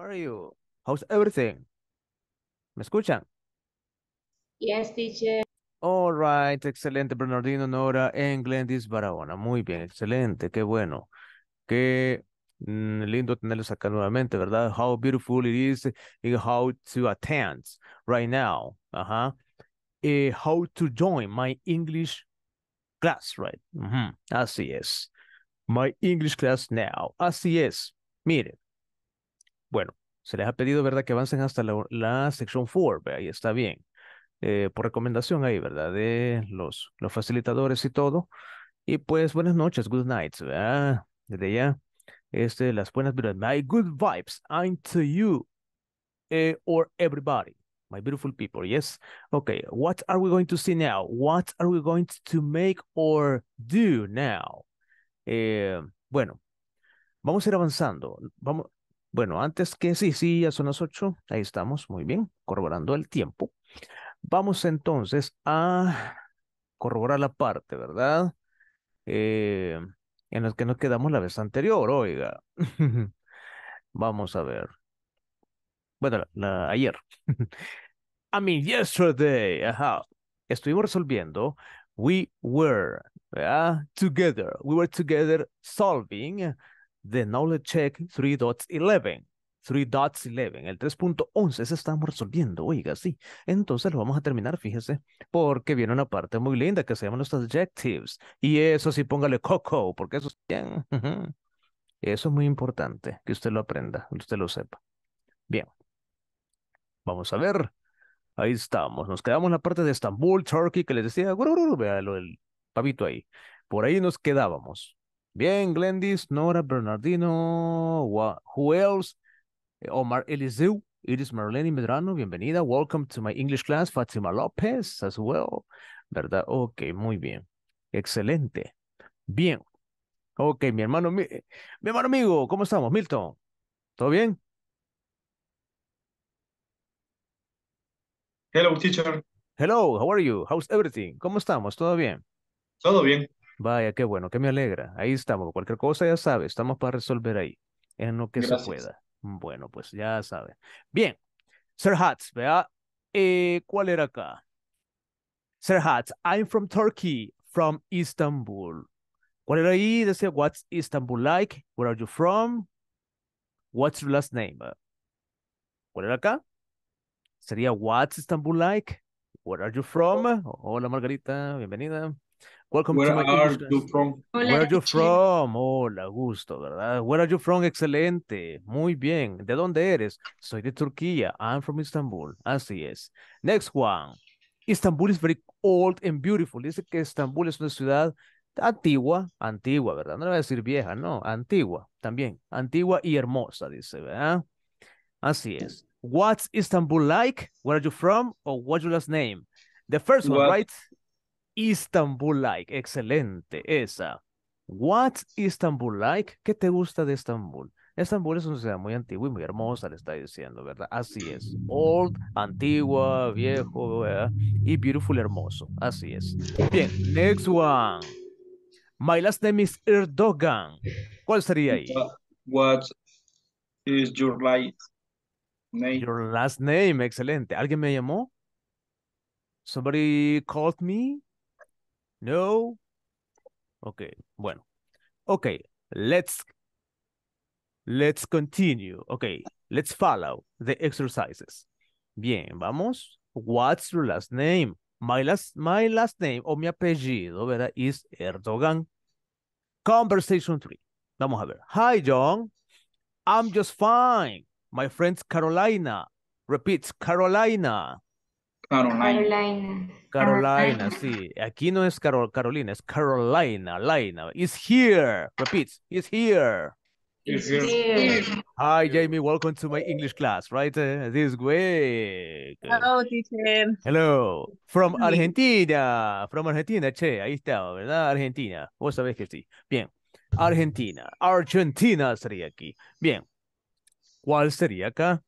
are you? How's everything? ¿Me escuchan? Yes, teacher. All right, excelente, Bernardino, Nora, en Glendis, Barahona. Muy bien, excelente, qué bueno. Qué mm, lindo tenerlos acá nuevamente, ¿verdad? How beautiful it is and how to attend right now. Ajá. Eh, how to join my English class, right? Así es. My English class now. Así es. Miren, bueno, se les ha pedido, ¿verdad?, que avancen hasta la, sección 4, ahí está bien. Eh, por recomendación ahí, ¿verdad?, de los, los facilitadores y todo. Y pues buenas noches, good nights, ¿verdad? Desde ya, este, las buenas vibras. My good vibes, I'm to you eh, or everybody. My beautiful people, yes. Okay, what are we going to see now? What are we going to make or do now? Eh, bueno, vamos a ir avanzando. Vamos, bueno, antes que sí, sí, ya son las ocho. Ahí estamos, muy bien, corroborando el tiempo. Vamos entonces a corroborar la parte, ¿verdad? Eh, en la que nos quedamos la vez anterior, oiga. Vamos a ver. Bueno, ayer. I mean, yesterday. Ajá. Estuvimos resolviendo. We were together. We were together solving The Knowledge Check 3.11. 3.11, el 3.11 se estamos resolviendo, oiga, sí. Entonces lo vamos a terminar, fíjese, porque viene una parte muy linda que se llama los adjectives. Y eso sí, póngale coco, porque eso es Eso es muy importante, que usted lo aprenda, que usted lo sepa. Bien. Vamos a ver. Ahí estamos. Nos quedamos en la parte de Estambul, Turkey, que les decía, vea lo del pavito ahí. Por ahí nos quedábamos. Bien, Glendis, Nora, Bernardino, who else? Eh, Omar Eliseu, Iris Marlene Medrano, bienvenida. Welcome to my English class, Fatima López as well. ¿Verdad? Ok, muy bien. Excelente. Bien. Ok, mi hermano, eh, mi hermano amigo, ¿cómo estamos, Milton? ¿Todo bien? Hello, teacher. Hello, how are you? How's everything? ¿Cómo estamos? ¿Todo bien? Todo bien. Vaya, qué bueno, que me alegra. Ahí estamos. Cualquier cosa ya sabe. estamos para resolver ahí, en lo que se pueda. Bueno, pues ya sabe. Bien, Sir Hats, vea, eh, ¿cuál era acá? Sir Hats, I'm from Turkey, from Istanbul. ¿Cuál era ahí? Dice, what's Istanbul like? Where are you from? What's your last name? Ah, ¿Cuál era acá? Sería, what's Istanbul like? Where are you from? Oh. Hola Margarita, bienvenida. Where are you from? Where are you from? Hola, gusto, ¿verdad? Where are you from? Excelente. Muy bien. ¿De dónde eres? Soy de Turquía. I'm from Istanbul. Así es. Next one. Istanbul is very old and beautiful. Dice que Istanbul es una ciudad antigua, antigua, ¿verdad? No le voy a decir vieja, no, antigua también. Antigua y hermosa, dice, ¿verdad? Así es. What's Istanbul like? Where are you from? Or what's your last name? The first one, right? Istanbul Like, excelente, esa. what Istanbul Like? ¿Qué te gusta de Estambul? Estambul es una ciudad muy antigua y muy hermosa, le está diciendo, ¿verdad? Así es. Old, antigua, viejo, ¿verdad? Y beautiful, hermoso. Así es. Bien, next one. My last name is Erdogan. ¿Cuál sería ahí? What is your last name? Your last name, excelente. ¿Alguien me llamó? Somebody called me? No. Ok, bueno. Ok, let's, let's continue. Ok, let's follow the exercises. Bien, vamos. What's your last name? My last, my last name o mi apellido, ¿verdad? Is Erdogan. Conversation 3. Vamos a ver. Hi, John. I'm just fine. My friend's Carolina. Repeats, Carolina. Carolina. Carolina. Ah, Carolina, sí. Aquí no es Carol, Carolina, es Carolina, line Is here. Repeats. It's here. here. Hi, Jamie. Welcome to my English class, right? Eh, this way. Hello, teacher. Hello. From Argentina. From Argentina, che. Ahí está, ¿verdad? Argentina. Vos sabés que sí. Bien. Argentina. Argentina sería aquí. Bien. ¿Cuál sería acá?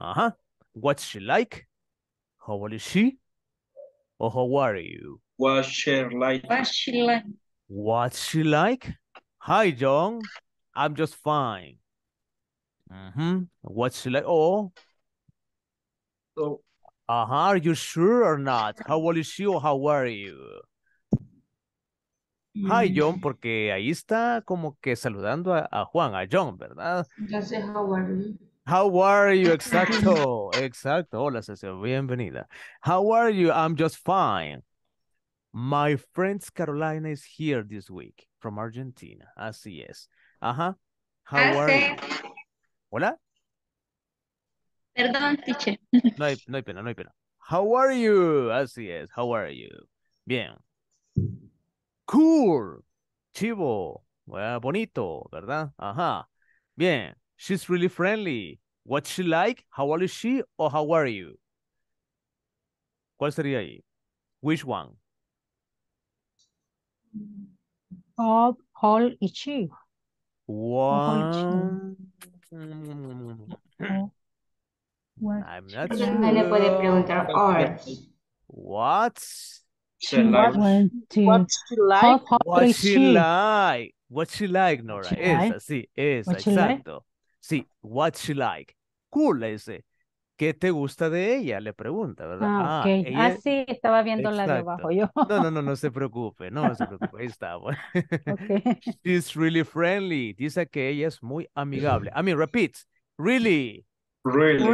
Ajá. What's she like? How old is she? ¿O how are you? What's she like? What's she like? What's she like? Hi, John. I'm just fine. Mm-hmm. What's she like? Oh. Uh Are you sure or not? How old is she or how are you? Hi, mm. John, porque ahí está como que saludando a, Juan, a John, ¿verdad? Entonces, how are you? How are you? Exacto, exacto. Hola, Cecilia, bienvenida. How are you? I'm just fine. My friend Carolina is here this week from Argentina. Así es. Ajá. How ah, are you? Hola. Perdón, Tiche. No hay, no hay pena, no hay pena. How are you? Así es. How are you? Bien. Cool. Chivo. bonito, ¿verdad? Ajá. Bien. She's really friendly. What's she like? How old is she? Or how are you? ¿Cuál sería ahí? Which one? How old is she? One. What? I'm not sure. No le puede preguntar art. What? She she like? What she like? What she like, Nora? She es like? así, es, Sí, what's she like? Cool, le dice. ¿Qué te gusta de ella? Le pregunta, ¿verdad? Ah, ah, ah sí, estaba viendo la de abajo yo. No, no, no, no se preocupe, no, se preocupe, ahí está. Bueno. She's really friendly. Dice que ella es muy amigable. I mean, repeat, really. Really.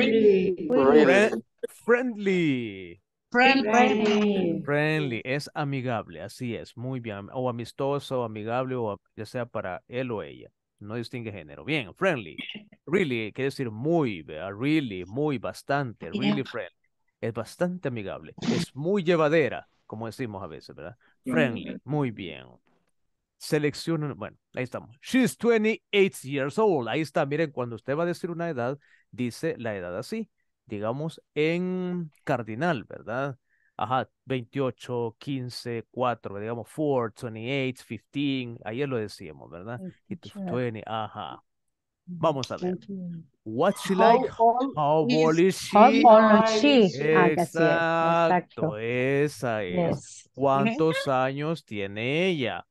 Really. really. Friendly. Friendly. Friendly. Es amigable, así es, muy bien. O amistoso, amigable, o ya sea para él o ella no distingue género. Bien, friendly. Really quiere decir muy, ¿verdad? really, muy, bastante, really friendly. Es bastante amigable. Es muy llevadera, como decimos a veces, ¿verdad? Friendly, muy bien. Selecciono. bueno, ahí estamos. She's 28 years old. Ahí está, miren, cuando usted va a decir una edad, dice la edad así, digamos en cardinal, ¿verdad? ajá, 28, 15, 4, digamos 4, 28, 15, ayer lo decíamos, ¿verdad? 20, ajá. Mm, Vamos a ver. ¿Qué she like? how old is she? How ah, Exacto, esa es. ¿Cuántos años tiene ella?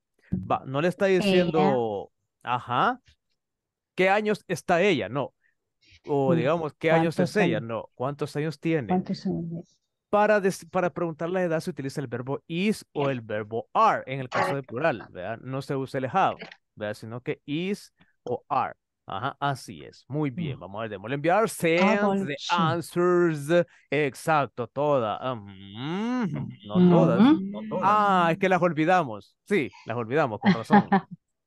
no le está diciendo, ajá, ¿qué años está ella? No. O mm, digamos, ¿qué años es ella? No. ¿Cuántos años tiene? ¿Cuántos años? para, preguntar la edad se utiliza el verbo is o el verbo are en el caso de plural, ¿verdad? No se usa el have, ¿verdad? Sino que is o are. Ajá, así es. Muy bien, mm. vamos a ver, démosle enviar. Ah, Send the answers. Exacto, todas. no todas, Ah, es que las olvidamos. Sí, las olvidamos, con razón.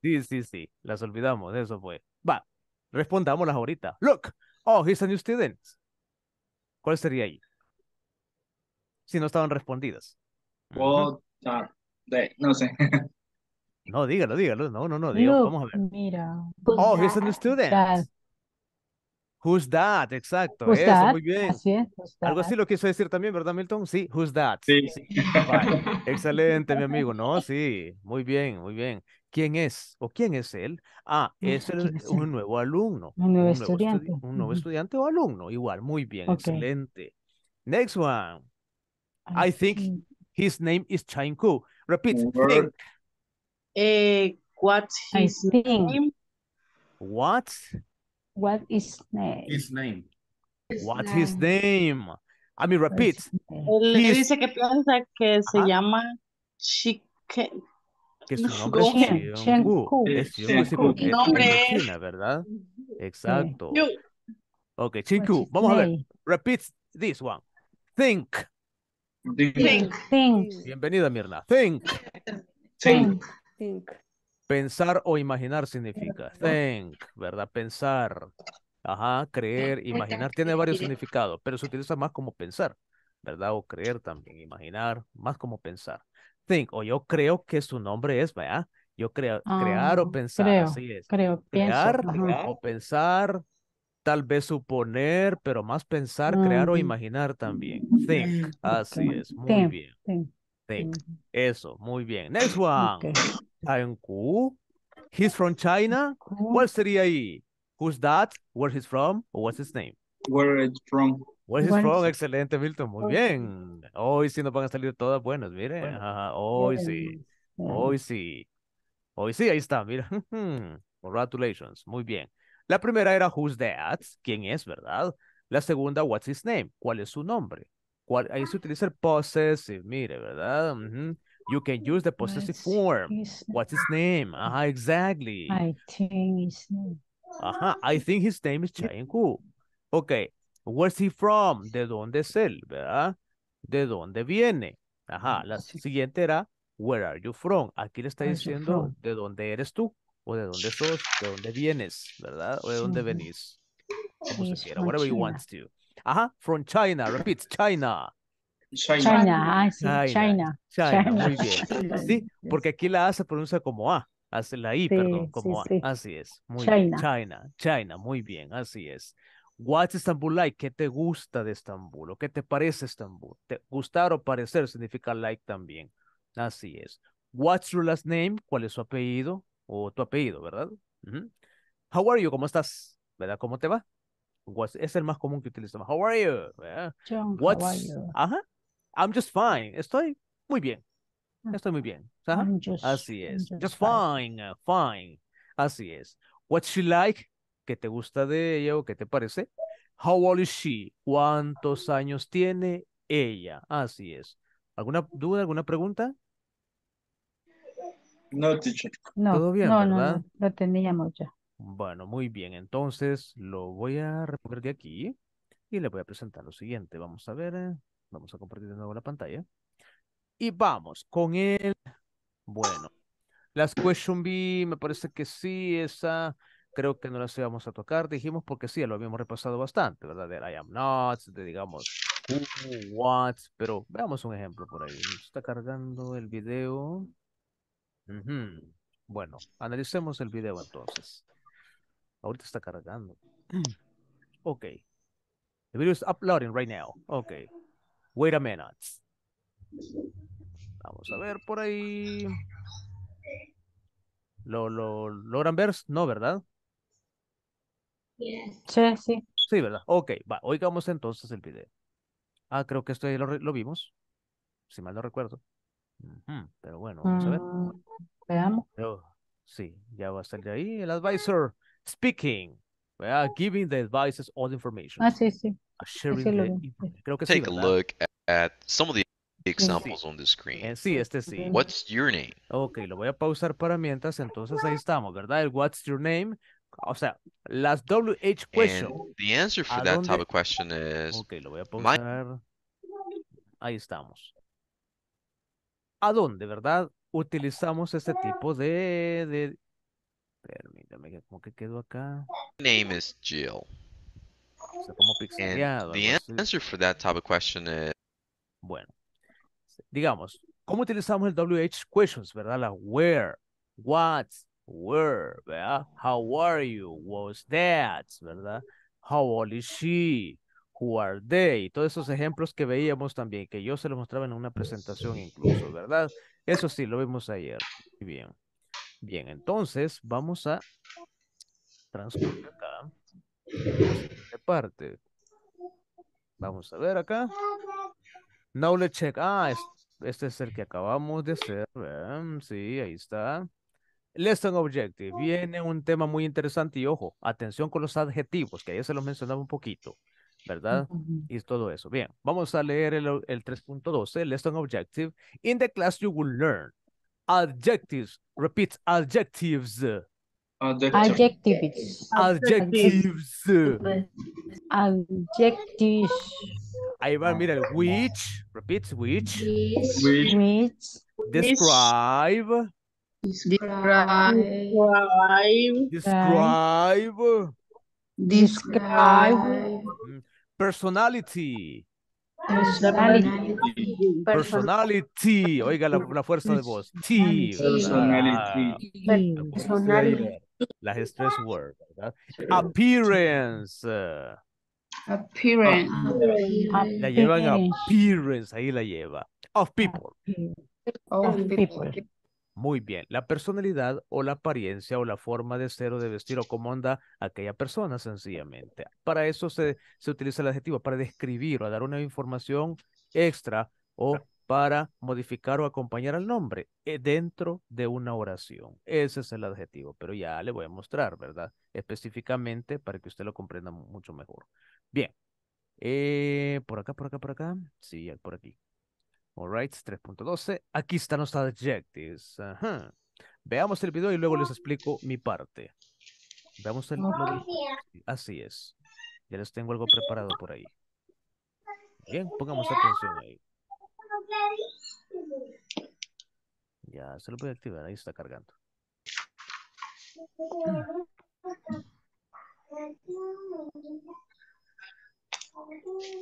Sí, sí, sí, las olvidamos, eso fue. Va, respondámoslas ahorita. Look, oh, he's a new student. ¿Cuál sería ahí? si no estaban respondidas. no sé. no, dígalo, dígalo. No, no, no. vamos a ver. Oh, he's a new student. Who's that? Exacto. eso, muy bien. Algo así lo quiso decir también, ¿verdad, Milton? Sí, who's that? Sí. sí. Excelente, mi amigo. No, sí. Muy bien, muy bien. ¿Quién es? ¿O quién es él? Ah, es, un nuevo alumno. Un nuevo, estudiante. un nuevo estudiante o alumno. Igual, muy bien. Excelente. Next one. I think his name is Chainku. Repeat. Think. Uh, his name? What? What is name? His name. What his name? I mean, repeat. Él dice que piensa que se ah. llama Chique. Que su nombre es Chengu. Es ¿Su nombre. ¿verdad? Exacto. Ok, Chengu, vamos a ver. Repeat this one. Think. Think. Bienvenida, Mirna. Think. Think. Pensar o imaginar significa. Think, ¿verdad? Pensar. Ajá, creer, imaginar. Tiene varios significados, pero se utiliza más como pensar, ¿verdad? O creer también, imaginar, más como pensar. Think, o yo creo que su nombre es, ¿verdad? Yo creo, ah, crear o pensar, creo, así es. Creo, crear o pensar, tal vez suponer, pero más pensar, crear o imaginar también. Think. Así es. Muy bien. Think. Eso, muy bien. Next one. Ku. He's from China. ¿Cuál sería ahí? Who's that? Where he's from? what's his name? Where it's from. Where he's from. Excelente, Milton. Muy bien. Hoy sí nos van a salir todas buenas, miren. Hoy sí. Hoy sí. Hoy sí, ahí está, mira. Congratulations. Muy bien. La primera era Who's That? ¿Quién es, verdad? La segunda, What's His Name? ¿Cuál es su nombre? ahí se utiliza el possessive, mire, ¿verdad? You can use the possessive form. What's his name? Ajá, exactly. I think his name. Ajá, I think his name is Chayen Ku. Ok, where's he from? ¿De dónde es él? ¿Verdad? ¿De dónde viene? Ajá, la siguiente era, where are you from? Aquí le está diciendo, ¿de dónde eres tú? o de dónde sos, de dónde vienes, ¿verdad? O de dónde venís. Como se quiera, whatever you to. Ajá, from China, repeat, China. China. China, China. China. China. muy bien. Sí, porque aquí la A se pronuncia como A, hace la I, perdón, como A. Así es, China. China, China, muy bien, así es. What's Istanbul like? ¿Qué te gusta de Estambul? ¿O qué te parece Estambul? gustar o parecer significa like también. Así es. What's your last name? ¿Cuál es su apellido? o tu apellido, ¿verdad? How are you? ¿Cómo estás? ¿Verdad? ¿Cómo te va? What's, es el más común que utilizamos. How are you? John, What's, Ajá. I'm just fine. Estoy muy bien. Ah, Estoy muy bien. Así es. Just, fine. Fine. Uh, Así es. What's she like? ¿Qué te gusta de ella o qué te parece? How old is she? ¿Cuántos años tiene ella? Así es. ¿Alguna duda, alguna pregunta? No, teacher. No, ¿Todo bien, No, no, lo teníamos ya. Bueno, muy bien. Entonces lo voy a recoger de aquí y le voy a presentar lo siguiente. Vamos a ver. Vamos a compartir de nuevo la pantalla. Y vamos con el... Bueno, las question B me parece que sí, esa creo que no las íbamos a tocar, dijimos, porque sí, lo habíamos repasado bastante, ¿verdad? De I am not, de digamos, who, what, pero veamos un ejemplo por ahí. está cargando el video. Bueno, analicemos el video entonces. Ahorita está cargando. Ok. The video is uploading right now. Ok. Wait a minute. Vamos a ver por ahí. ¿Lo, lo logran ver? No, ¿verdad? Sí, sí. Sí, ¿verdad? Ok, va. Oigamos entonces el video. Ah, creo que esto lo, lo vimos. Si mal no recuerdo. Pero bueno, a ver. Mm, veamos. sí, ya va a salir ahí el advisor speaking. giving the advices all the information. Ah, sí, sí. Sharing sí, the... Creo Take a look at some of the examples on the screen. Eh, sí, este sí. What's your name? Ok, lo voy a pausar para mientras. Entonces ahí estamos, ¿verdad? El what's your name. O sea, las WH question. the answer for that type of question is. Ok, lo voy a pausar. Ahí estamos a dónde, ¿verdad? Utilizamos este tipo de, de... Permítame, ¿cómo que quedó acá? Name is Jill. como The answer for that type question is... Bueno, digamos, ¿cómo utilizamos el WH questions, verdad? La where, what, where, ¿verdad? How are you? What's that? ¿Verdad? How old is she? who y todos esos ejemplos que veíamos también, que yo se los mostraba en una presentación incluso, ¿verdad? Eso sí, lo vimos ayer. bien. Bien, entonces vamos a transcurrir acá. parte. Vamos a ver acá. Knowledge check. Ah, este es el que acabamos de hacer. Sí, ahí está. Lesson objective. Viene un tema muy interesante y ojo, atención con los adjetivos, que ayer se los mencionaba un poquito. ¿verdad? Y todo eso. Bien, vamos a leer el, el 3.12, Lesson Objective. In the class you will learn adjectives. Repeat, adjectives. Adjectives. Adjectives. Adjectives. Ahí va, mira, which, repeat, which. Which. Describe. Describe. Describe. Describe. Describe. Mm, Personality. Personality. Personality. Oiga la, fuerza de voz. T. Personality. personality. Las stress words, Appearance. Appearance. La llevan appearance. Ahí la lleva. Of people. Of people. Muy bien, la personalidad o la apariencia o la forma de ser o de vestir o cómo anda aquella persona sencillamente. Para eso se, utiliza el adjetivo, para describir o dar una información extra o para modificar o acompañar al nombre eh, dentro de una oración. Ese es el adjetivo, pero ya le voy a mostrar, ¿verdad? Específicamente para que usted lo comprenda mucho mejor. Bien, eh, por acá, por acá, por acá. Sí, por aquí. Alright, 3.12. Aquí están los adjectives. Veamos el video y luego les explico mi parte. Veamos el Así es. Ya les tengo algo preparado por ahí. Bien, pongamos atención ahí. Ya, se lo voy a activar. Ahí está cargando.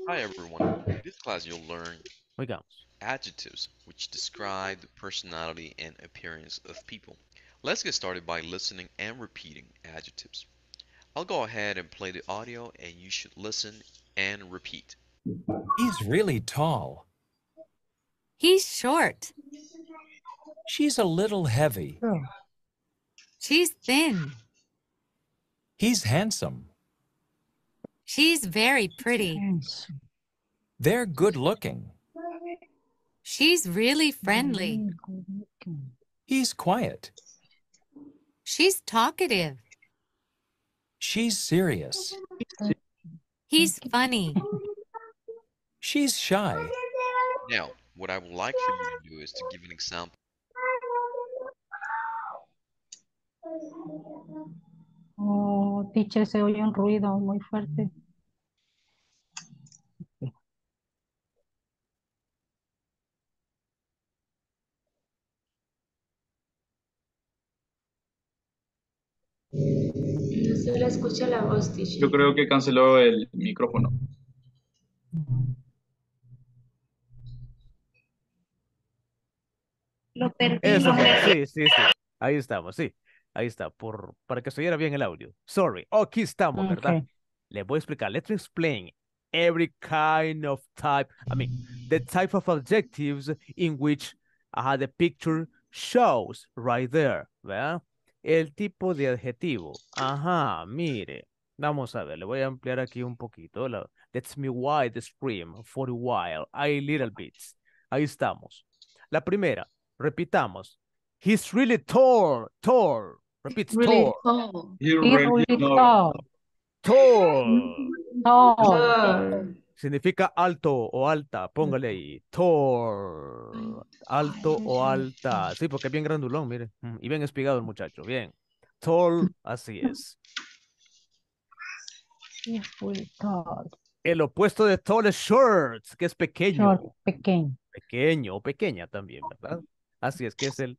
Hi everyone. this class you'll learn Oigamos. Adjectives which describe the personality and appearance of people. Let's get started by listening and repeating adjectives. I'll go ahead and play the audio and you should listen and repeat. He's really tall. He's short. She's a little heavy. Oh. She's thin. He's handsome. She's very pretty. They're good looking. She's really friendly. He's quiet. She's talkative. She's serious. He's funny. She's shy. Now, what I would like for you to do is to give an example. Oh, teacher, se oye un ruido muy fuerte. se escucha la Yo creo que canceló el micrófono. Lo perdí. Sí, sí, Ahí estamos, sí. Ahí está, por, para que se oyera bien el audio. Sorry. aquí estamos, le ¿verdad? Le voy a explicar. Let's explain every kind of type. I mean, the type of adjectives in which the picture shows right there. ¿verdad? El tipo de adjetivo. Ajá, mire. Vamos a ver, le voy a ampliar aquí un poquito. La, That's me why the scream for a while, a little bits. Ahí estamos. La primera, repitamos. He's really tall, tall. Repeat, tall. He's really, tall. tall. tall significa alto o alta, póngale ahí, Thor, alto o alta, sí, porque es bien grandulón, mire, y bien espigado el muchacho, bien, tall, así es. El opuesto de tall es short, que es pequeño. pequeño. Pequeño o pequeña también, ¿verdad? Así es, que es el,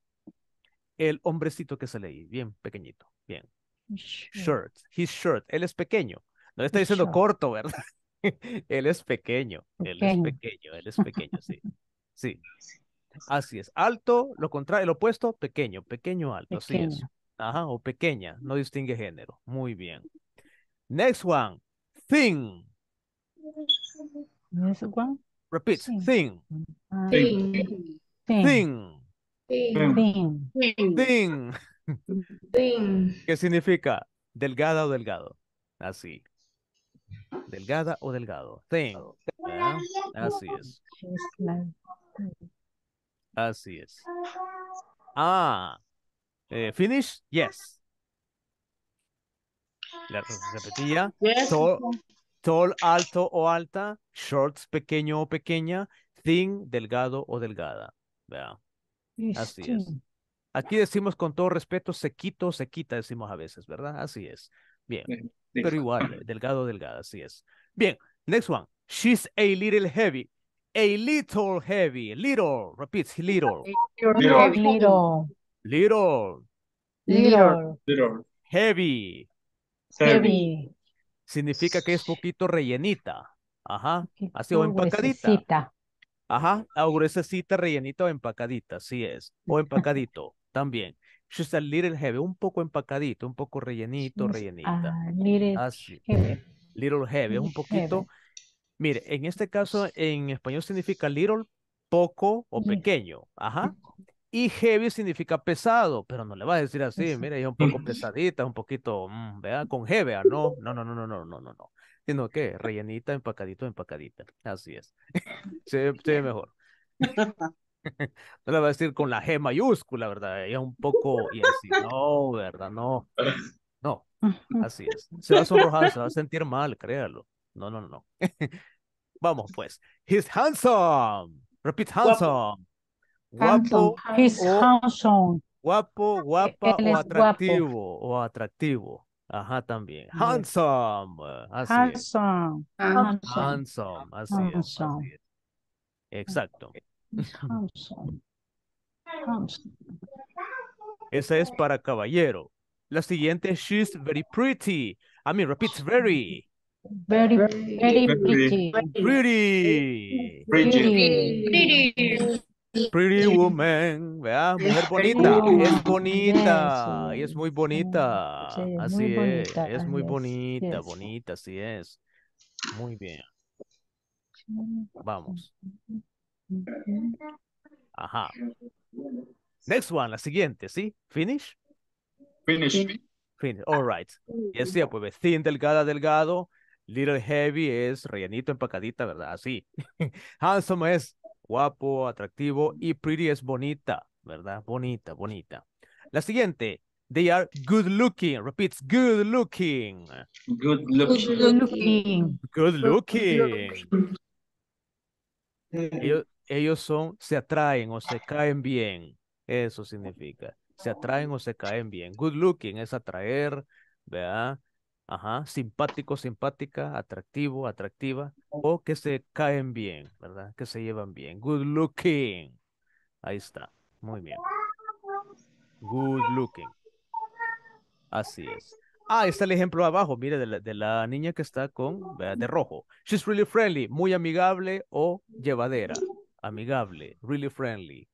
el hombrecito que se leí, bien pequeñito, bien. Short, his shirt él es pequeño. No le está diciendo corto, ¿verdad? él es pequeño, él es pequeño, él es pequeño, sí. Sí. Así es. Alto, lo contrario, el opuesto, pequeño, pequeño, alto, así es. Ajá, o pequeña, no distingue género. Muy bien. Next one, thing. Next one. Repeat, thing. Thing. Ah, thing. Thing. Thing. ¿Qué significa? Delgada o delgado. Así. Delgada o delgado. Thin. Así es. Así es. Ah. Eh, finish. Yes. La repetía. Tall, alto o alta. Shorts, pequeño o pequeña. Thin, delgado o delgada. Así este. es. Aquí decimos con todo respeto, se quito o se quita, decimos a veces, ¿verdad? Así es. Bien. Pero igual, eh, delgado, delgada, así es. Bien, next one. She's a little heavy. A little heavy. Little. Repeats, little. Little. Little. Little. Heavy. Heavy. Significa que es poquito rellenita. Ajá. Así o empacadita. Ajá. O rellenita o empacadita. Así es. O empacadito también. She's a little heavy, un poco empacadito, un poco rellenito, rellenita. Heavy. Ah, little ah, heavy, un poquito. Mire, en este caso en español significa little, poco o pequeño. Ajá. Y heavy significa pesado, pero no le vas a decir así, mire, es un poco pesadita, un poquito, mm, vea, con heavy, ah, no, no, no, no, no, no, no, no, no. Sino que rellenita, empacadito, empacadita. Así es. se, se ve mejor. no le va a decir con la G mayúscula, ¿verdad? Ella un poco, y así, no, ¿verdad? No, no, así es. Se va a sonrojar, se va a sentir mal, créalo. No, no, no. Vamos, pues. He's handsome. Repeat, handsome. Guapo. guapo He's handsome. Guapo, guapa o atractivo. O atractivo. Ajá, también. Handsome. Así handsome. Handsome. Handsome. así es. Exacto. Esa es para caballero. La siguiente, she's very pretty. I mean, repeats very. Very, very, pretty. Pretty. Pretty. Pretty. woman, vea, mujer bonita, es bonita, y es muy bonita, así es, es muy bonita, bonita, así es, muy bien, vamos. Ajá. Next one, la siguiente, ¿sí? Finish. Finish. Finish. All right. Ah, pues, thin, delgada, delgado. Little heavy es rellenito, empacadita, ¿verdad? Así. Handsome es guapo, atractivo. Y pretty es bonita, ¿verdad? Bonita, bonita. La siguiente. They are good looking. Repeats, good looking. Good looking. Good looking ellos son, se atraen o se caen bien. Eso significa. Se atraen o se caen bien. Good looking es atraer, ¿verdad? Ajá, simpático, simpática, atractivo, atractiva, o que se caen bien, ¿verdad? Que se llevan bien. Good looking. Ahí está. Muy bien. Good looking. Así es. Ah, está el ejemplo abajo, mire, de la, de la niña que está con, de rojo. She's really friendly, muy amigable o llevadera amigable, really friendly.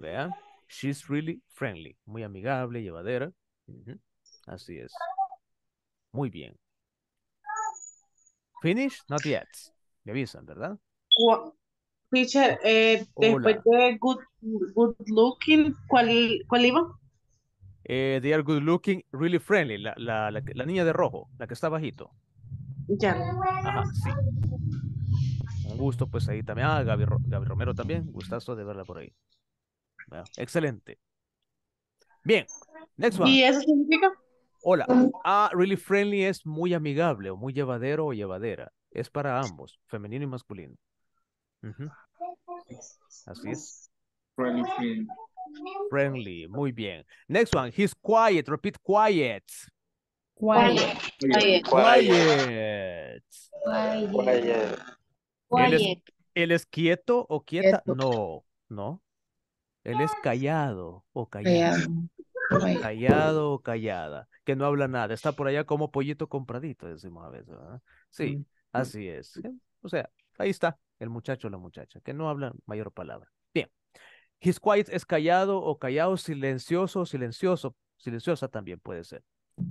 Vean, she's really friendly, muy amigable, llevadera. Así es. Muy bien. Finish? Not yet. Me avisan, ¿verdad? Eh, después de good, looking, ¿cuál, iba? Eh, they are good looking, really friendly. La, la niña de rojo, la que está bajito. Ya. Ajá, sí gusto, pues ahí también. Ah, Gaby, Romero también, gustazo de verla por ahí. excelente. Bien, next one. ¿Y eso significa? Hola. Ah, really friendly es muy amigable o muy llevadero o llevadera. Es para ambos, femenino y masculino. Así es. Friendly, friendly. muy bien. Next one, he's quiet. Repeat, Quiet. quiet. quiet. quiet. ¿Él es, quieto o quieta? No, no. Él es ah. callado o callada. Callado. callado o callada. Que no habla nada. Está por allá como pollito compradito, decimos a veces. Sí, mm. así es. Eh, o sea, ahí está el muchacho o la muchacha, que no habla mayor palabra. Bien. His quiet es callado o callado, silencioso o silencioso. Silenciosa también puede ser.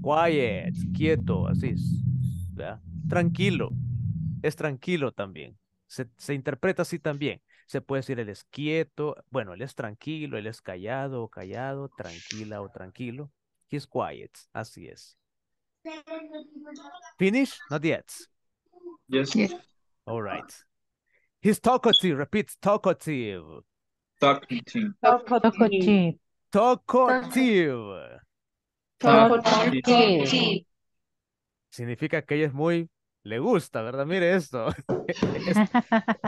Quiet, quieto, así es. Tranquilo. Es tranquilo también se, se interpreta así también. Se puede decir él es quieto, bueno, él es tranquilo, él es callado o callado, tranquila o tranquilo. He's quiet, así es. Finish? Not yet. Yes. yes. All right. He's talkative. Repeat, talkative. Talkative. Talkative. Talkative. Talkative. Significa que ella es muy le gusta, ¿verdad? Mire esto.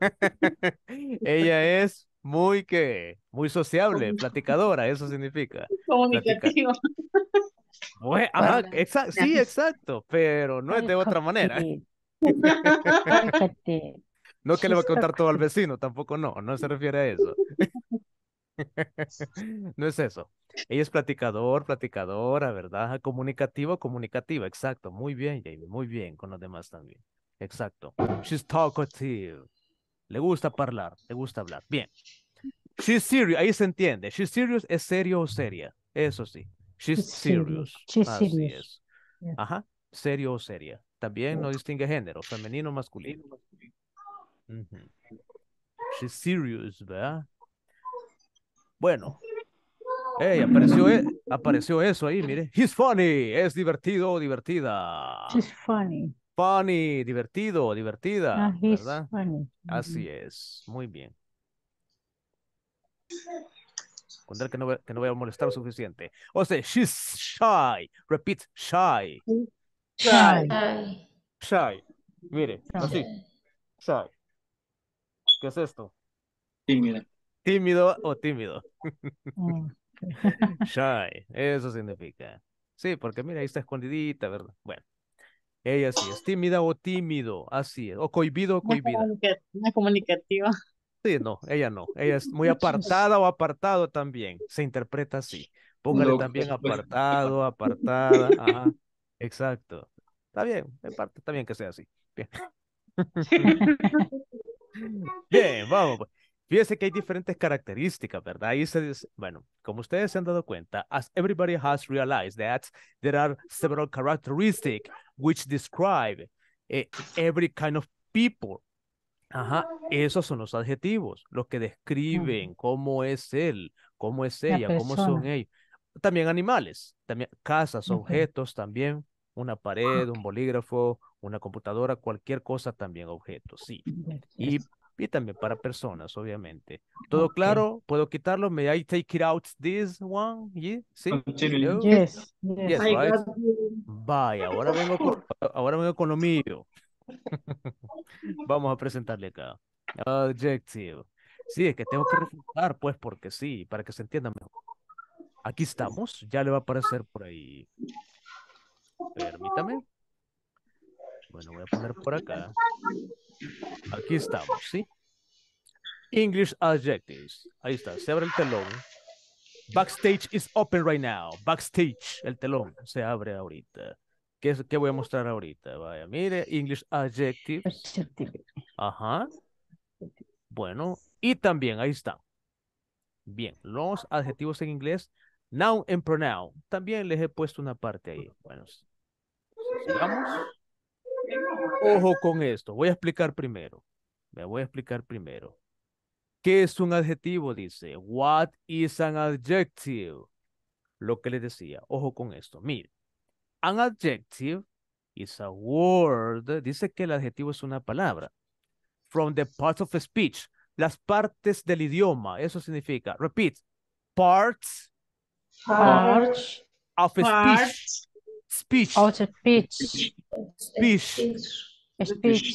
Ella es muy que, muy sociable, platicadora, eso significa. Comunicativa. sí, exacto, pero no es de otra manera. No que le va a contar todo al vecino, tampoco no, no se refiere a eso. no es eso. Ella es platicador, platicadora, ¿verdad? Comunicativo, comunicativa, exacto. Muy bien, Jamie, muy bien con los demás también. Exacto. She's talkative. Le gusta hablar, le gusta hablar. Bien. She's serious, ahí se entiende. She's serious es serio o seria. Eso sí. She's, serious. Así Es. Ajá, serio o seria. También no distingue género, femenino o masculino. She's serious, ¿verdad? Bueno. Hey, apareció, e, apareció eso ahí, mire. He's funny, es divertido, divertida. She's funny. Funny, divertido, divertida. Ah, así es, muy bien. Con que no, voy, que no voy a molestar suficiente. O sea, she's shy. Repeat, shy. Shy. Shy. Mire, así. Shy. ¿Qué es esto? Sí, mira. Tímido o tímido. Mm, Shy, eso significa. Sí, porque mira, ahí está escondidita, ¿verdad? Bueno, ella sí es tímida o tímido, así o cohibido o cohibida. Una comunicativa. Sí, no, ella no, ella es muy apartada o apartado también, se interpreta así. Póngale también pues, pues, apartado, apartada, ajá, exacto. Está bien, está bien que sea así. Bien, bien vamos. Pues. Fíjense que hay diferentes características, ¿verdad? Y se bueno, como ustedes se han dado cuenta, as everybody has realized that there are several characteristics which describe eh, every kind of people. Ajá, esos son los adjetivos, los que describen cómo es él, cómo es ella, cómo son ellos. También animales, también casas, objetos, también una pared, un bolígrafo, una computadora, cualquier cosa también objetos, sí. Y y también para personas, obviamente. ¿Todo claro? ¿Puedo quitarlo? ¿Me I take it out this one? ¿Sí? Yes. Bye, ahora vengo, con, ahora vengo lo mío. Vamos a presentarle acá. Adjective. Sí, es que tengo que refutar pues, porque sí, para que se entienda mejor. Aquí estamos, ya le va a aparecer por ahí. Permítame. Bueno, voy a poner por acá. Aquí estamos, ¿sí? English adjectives. Ahí está, se abre el telón. Backstage is open right now. Backstage, el telón, se abre ahorita. ¿Qué, qué voy a mostrar ahorita? Vaya, mire, English adjectives. Ajá. Bueno, y también, ahí está. Bien, los adjetivos en inglés, noun and pronoun. También les he puesto una parte ahí. Bueno, sigamos. Ojo con esto, voy a explicar primero. Me voy a explicar primero. ¿Qué es un adjetivo? Dice, what is an adjective? Lo que le decía, ojo con esto. Mire, an adjective is a word. Dice que el adjetivo es una palabra. From the parts of speech, las partes del idioma. Eso significa, repeat, parts, parts of speech. Speech. Oh, speech.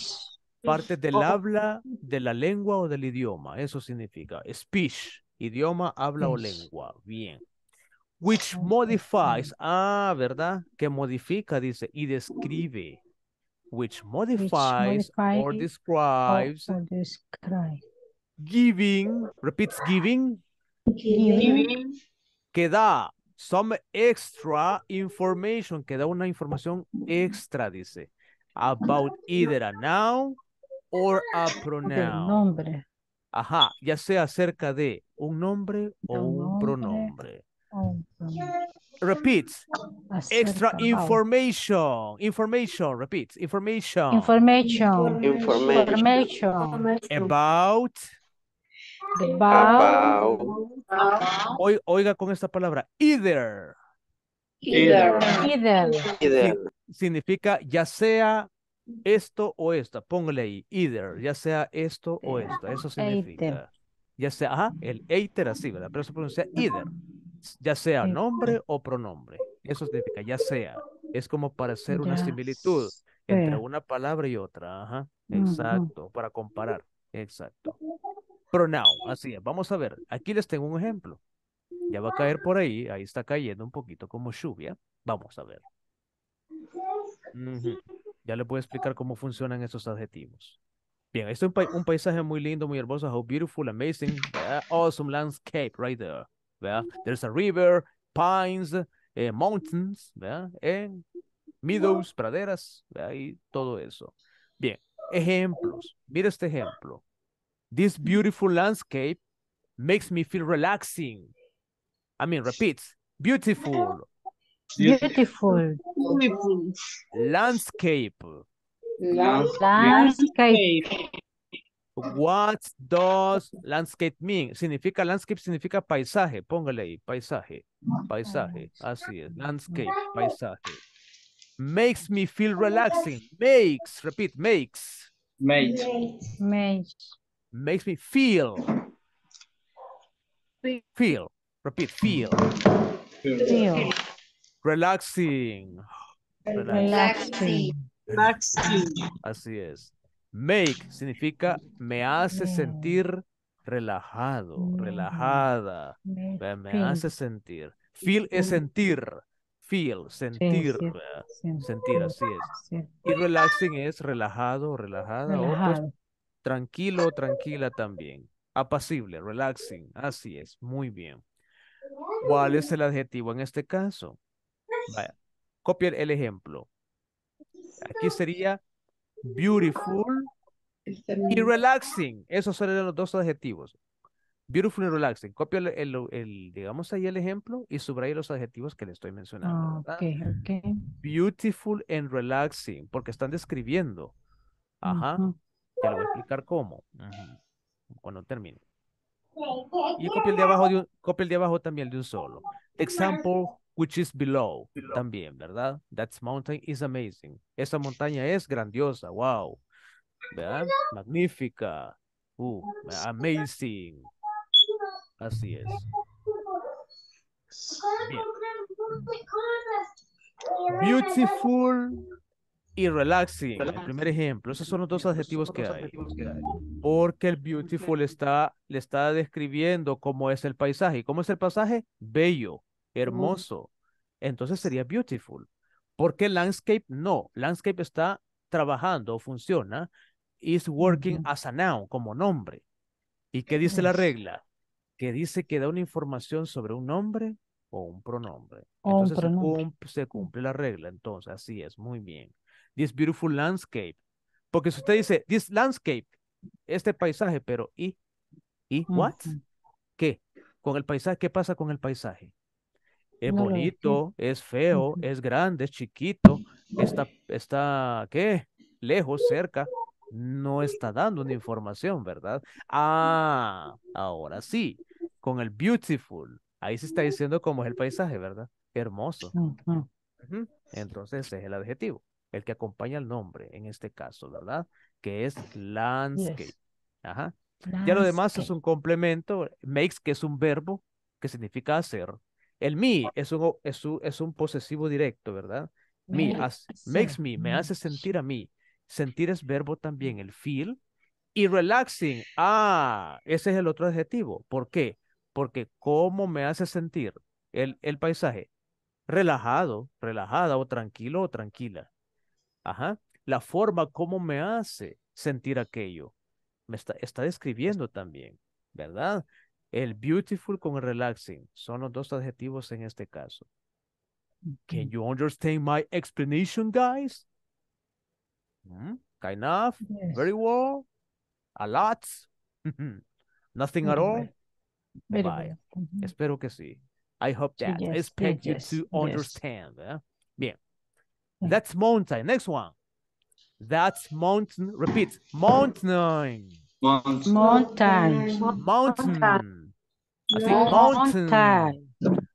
Parte del oh. habla, de la lengua o del idioma. Eso significa speech. Idioma, habla o lengua. Bien. Which ah, modifies. Ah, ¿verdad? Que modifica, dice, y describe. Which modifies, or describes. Giving. Repeats giving. Giving. Que da some extra information, que da una información extra, dice, about either a noun or a pronoun. nombre. Ajá, ya sea acerca de un nombre o un, pronombre. Repeat. extra information. Information. Repeat. Information. Information. Information. About oiga con esta palabra, either. Either. Significa ya sea esto o esta. Póngale ahí, either. Ya sea esto o esta. Eso significa. Ya sea, ajá, el either así, ¿verdad? Pero se pronuncia either. Ya sea nombre o pronombre. Eso significa ya sea. Es como para hacer una similitud entre una palabra y otra. Ajá. Exacto. Para comparar. Exacto pronoun. Así es, vamos a ver. Aquí les tengo un ejemplo. Ya va a caer por ahí, ahí está cayendo un poquito como lluvia. Vamos a ver. Ya les voy a explicar cómo funcionan esos adjetivos. Bien, esto es un, paisaje muy lindo, muy hermoso. How beautiful, amazing, awesome landscape right there. There's a river, pines, eh, mountains, eh, meadows, praderas, y todo eso. Bien, ejemplos. Mira este ejemplo. This beautiful landscape makes me feel relaxing. I mean, repeats. Beautiful. Beautiful. beautiful. Landscape. Landscape. What does landscape mean? Significa landscape, significa paisaje. Póngale ahí, paisaje, paisaje. Así es, landscape, paisaje. Makes me feel relaxing. Makes, repeat, makes. Makes. Makes. makes me feel. Feel. Repeat, feel. Feel. Relaxing. Relaxing. Relaxing. Así es. Make significa me hace sentir relajado, mm. relajada. Me hace sentir. Feel es sentir. Feel, sentir. Sentir, así es. Y relaxing es relajado, relajada tranquilo, tranquila también. Apacible, relaxing, así es, muy bien. ¿Cuál es el adjetivo en este caso? Vaya, copiar el ejemplo. Aquí sería beautiful y relaxing. Esos serían los dos adjetivos. Beautiful y relaxing. Copia el, digamos ahí el ejemplo y subraya los adjetivos que le estoy mencionando. Ah, okay, Beautiful and relaxing, porque están describiendo. Ajá. Te lo voy a explicar cómo. Cuando termine. Y copia el de abajo, un, el de abajo también de un solo. Example which is below, También, ¿verdad? That mountain is amazing. Esa montaña es grandiosa. Wow. ¿Verdad? Magnífica. Uh, amazing. Así es. Beautiful y relaxing, el primer ejemplo. Esos son los dos adjetivos, que, hay. Porque el beautiful está, le está describiendo cómo es el paisaje. cómo es el paisaje? Bello, hermoso. Entonces sería beautiful. Porque landscape no. Landscape está trabajando, funciona, is working as a noun, como nombre. ¿Y qué dice la regla? Que dice que da una información sobre un nombre o un pronombre. Entonces se cumple la regla. Entonces, así es, muy bien this beautiful landscape. Porque si usted dice this landscape, este paisaje, pero ¿y? ¿Y mm, what? Mm. ¿Qué? Con el paisaje, ¿qué pasa con el paisaje? Es bonito, es feo, es grande, es chiquito, está, está, ¿qué? Lejos, cerca, no está dando una información, ¿verdad? Ah, ahora sí, con el beautiful, ahí se está diciendo cómo es el paisaje, ¿verdad? Hermoso. Entonces ese es el adjetivo el que acompaña el nombre en este caso, ¿verdad? Que es landscape. Ajá. Ya lo demás es un complemento. Makes, que es un verbo que significa hacer. El me es un, es un, posesivo directo, ¿verdad? Me, makes me, me hace sentir a mí. Sentir es verbo también, el feel. Y relaxing, ah, ese es el otro adjetivo. ¿Por qué? Porque cómo me hace sentir el, el paisaje. Relajado, relajada o tranquilo o tranquila. Ajá. La forma como me hace sentir aquello. Me está, está describiendo también, ¿verdad? El beautiful con el relaxing son los dos adjetivos en este caso. Can you understand my explanation, guys? Mm, kind of. Very well. A lot. Nothing at all. Bye. Well. Espero que sí. I hope that. I expect you to understand. That's mountain. Next one. That's mountain. Repeat. Mountain. Mountain. Mountain. Mountain. mountain. mountain. Uh-huh.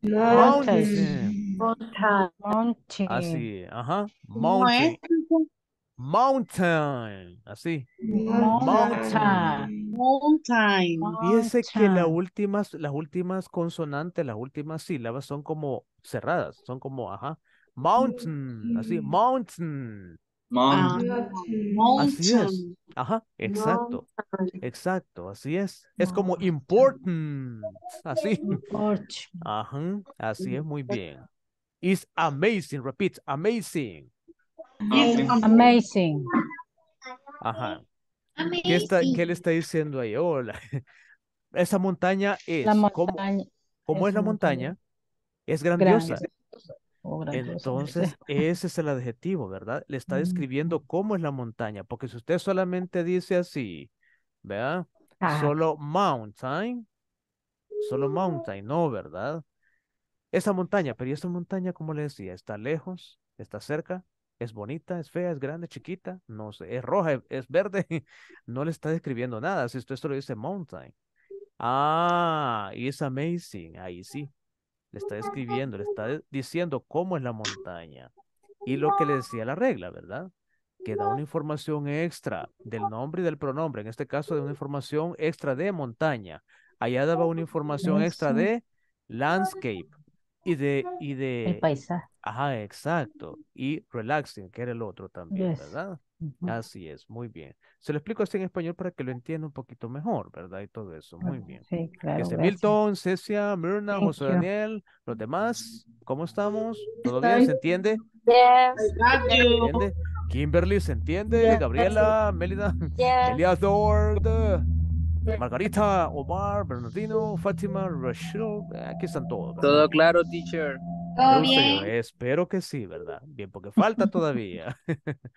Mountain. Mountain. Mountain. Así, Mountain. Mountain. Así. Mountain. Mountain. Fíjese que las últimas, las últimas consonantes, las últimas sílabas son como cerradas, son como, ajá. Mountain, así, mm. mountain. Mountain. Ah, así es. Ajá, exacto. Exacto, así es. Es como important. Así. Ajá, así es muy bien. It's amazing, repeat, amazing. amazing. Ajá. ¿Qué, está, ¿Qué, le está diciendo ahí? Hola. Esa montaña es. La montaña. ¿Cómo, es, la montaña? Es grandiosa. Oh, Entonces, ese es el adjetivo, ¿verdad? Le está mm. describiendo cómo es la montaña, porque si usted solamente dice así, ¿verdad? Solo mountain, solo mountain, no, ¿verdad? Esa montaña, pero ¿y esa montaña, como le decía, está lejos, está cerca, es bonita, es fea, es grande, chiquita, no sé, es roja, es, verde, no le está describiendo nada, si usted solo dice mountain. Ah, es amazing, ahí sí, le está escribiendo, le está diciendo cómo es la montaña. Y lo que le decía la regla, ¿verdad? Que da una información extra del nombre y del pronombre, en este caso de una información extra de montaña. Allá daba una información extra de landscape y de... Y de el paisaje. Ajá, exacto. Y relaxing, que era el otro también, ¿verdad? Así es, muy bien. Se lo explico así en español para que lo entienda un poquito mejor, ¿verdad? Y todo eso, muy ah, bien. Sí, claro. Milton, Cecia, Mirna, José Daniel, los demás, ¿cómo estamos? ¿Todo bien? ¿Se entiende? Yes. Kimberly, ¿se entiende? Gabriela, Melina, Elias Dord, Margarita, Omar, Bernardino, Fátima, Rachel, eh, aquí están todos. Todo claro, teacher. Todo bien. Espero que sí, ¿verdad? Bien, porque falta todavía.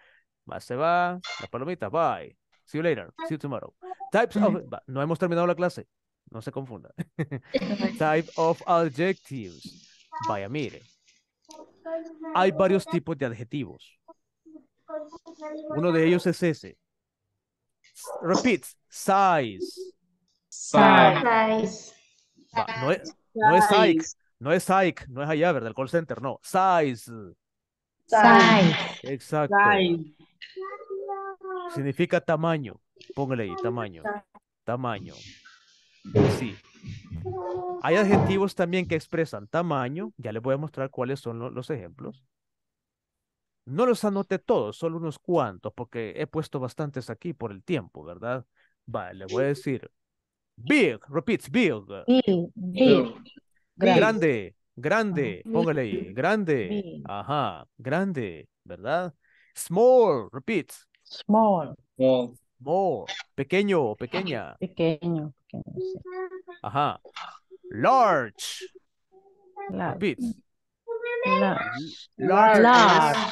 Más se va. La palomita, bye. See you later. See you tomorrow. Types No hemos terminado la clase. No se confunda. Type of adjectives. Vaya, mire. Hay varios tipos de adjetivos. Uno de ellos es ese. Repeat. Size. Size. no, es, no No es No es allá, ¿verdad? call center. No. Size. Size. Exacto. Significa tamaño. Póngale ahí, tamaño. Tamaño. Sí. Hay adjetivos también que expresan tamaño. Ya les voy a mostrar cuáles son los ejemplos. No los anoté todos, solo unos cuantos, porque he puesto bastantes aquí por el tiempo, ¿verdad? Vale, le voy a decir. Big, repeats, big. big. Grande, grande, póngale ahí, grande. Ajá, grande, ¿verdad? Small, repeat. Small. Small. Small. Pequeño, pequeña. Pequeño, Ajá. Large. Large. Large.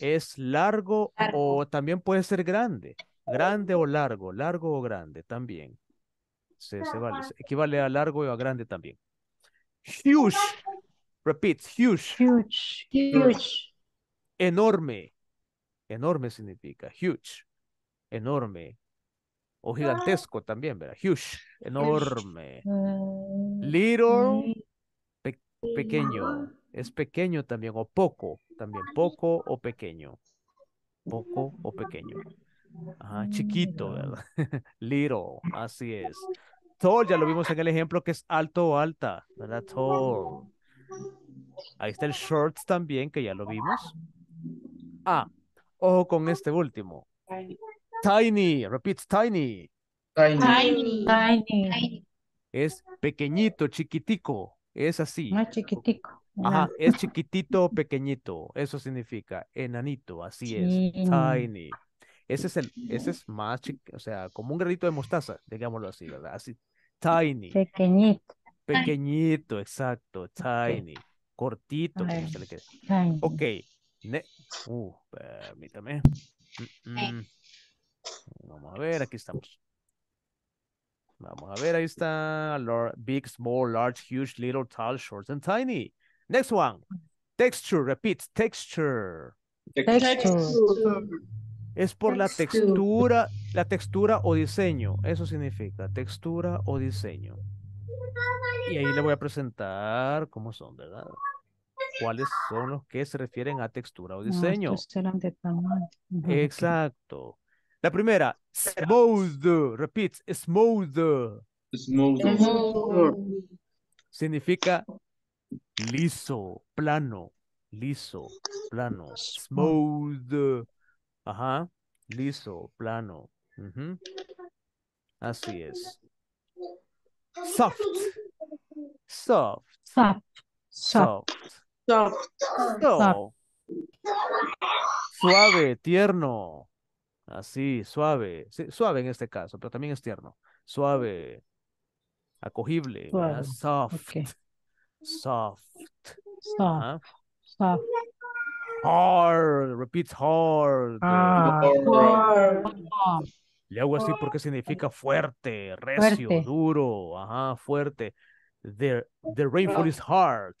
Es largo, o también puede ser grande. Grande o largo, largo o grande también. Se, equivale a largo o a grande también. Huge. Repeat, Huge. Huge. Enorme. Enorme significa huge, enorme. O ah. gigantesco también, ¿verdad? Huge, enorme. Little, mm. pequeño. Es pequeño también, o poco, también poco o pequeño. Poco o pequeño. Ajá, chiquito, mm. ¿verdad? Little, así es. Tall, ya lo vimos en el ejemplo que es alto o alta, ¿verdad? Tall. Ahí está el shorts también, que ya lo vimos. Ah, Ojo con ah. este último. Tiny, repeat, tiny. Tiny. Tiny. Es pequeñito, chiquitico. Es así. Más chiquitico. Ajá, es chiquitito, pequeñito. Eso significa enanito, así es. Tiny. Ese es el, ese es más chiquito, o sea, como un granito de mostaza, digámoslo así, ¿verdad? Así. Tiny. Pequeñito. Pequeñito, exacto. Tiny. Cortito, Ok. Uh, permítame. Mm, eh. mm. Vamos a ver, aquí estamos. Vamos a ver, ahí está. big, small, large, huge, little, tall, short, and tiny. Next one. Texture, repeat, texture. Texture. Es por la textura, la textura o diseño. Eso significa textura o diseño. Y ahí le voy a presentar cómo son, ¿verdad? cuáles son los que se refieren a textura o diseño. Exacto. La primera, smooth, repeat, smooth. Smooth. Significa liso, plano, liso, plano, smooth. Ajá, liso, plano. Así es. Soft. Soft. Soft. Suave, tierno. Así, suave. suave en este caso, pero también es tierno. Suave. Acogible. Soft. Soft. Soft. Hard. Repeat ah. hard. Le hago así porque significa fuerte, recio, duro. Ajá, fuerte. The, the rainfall is hard.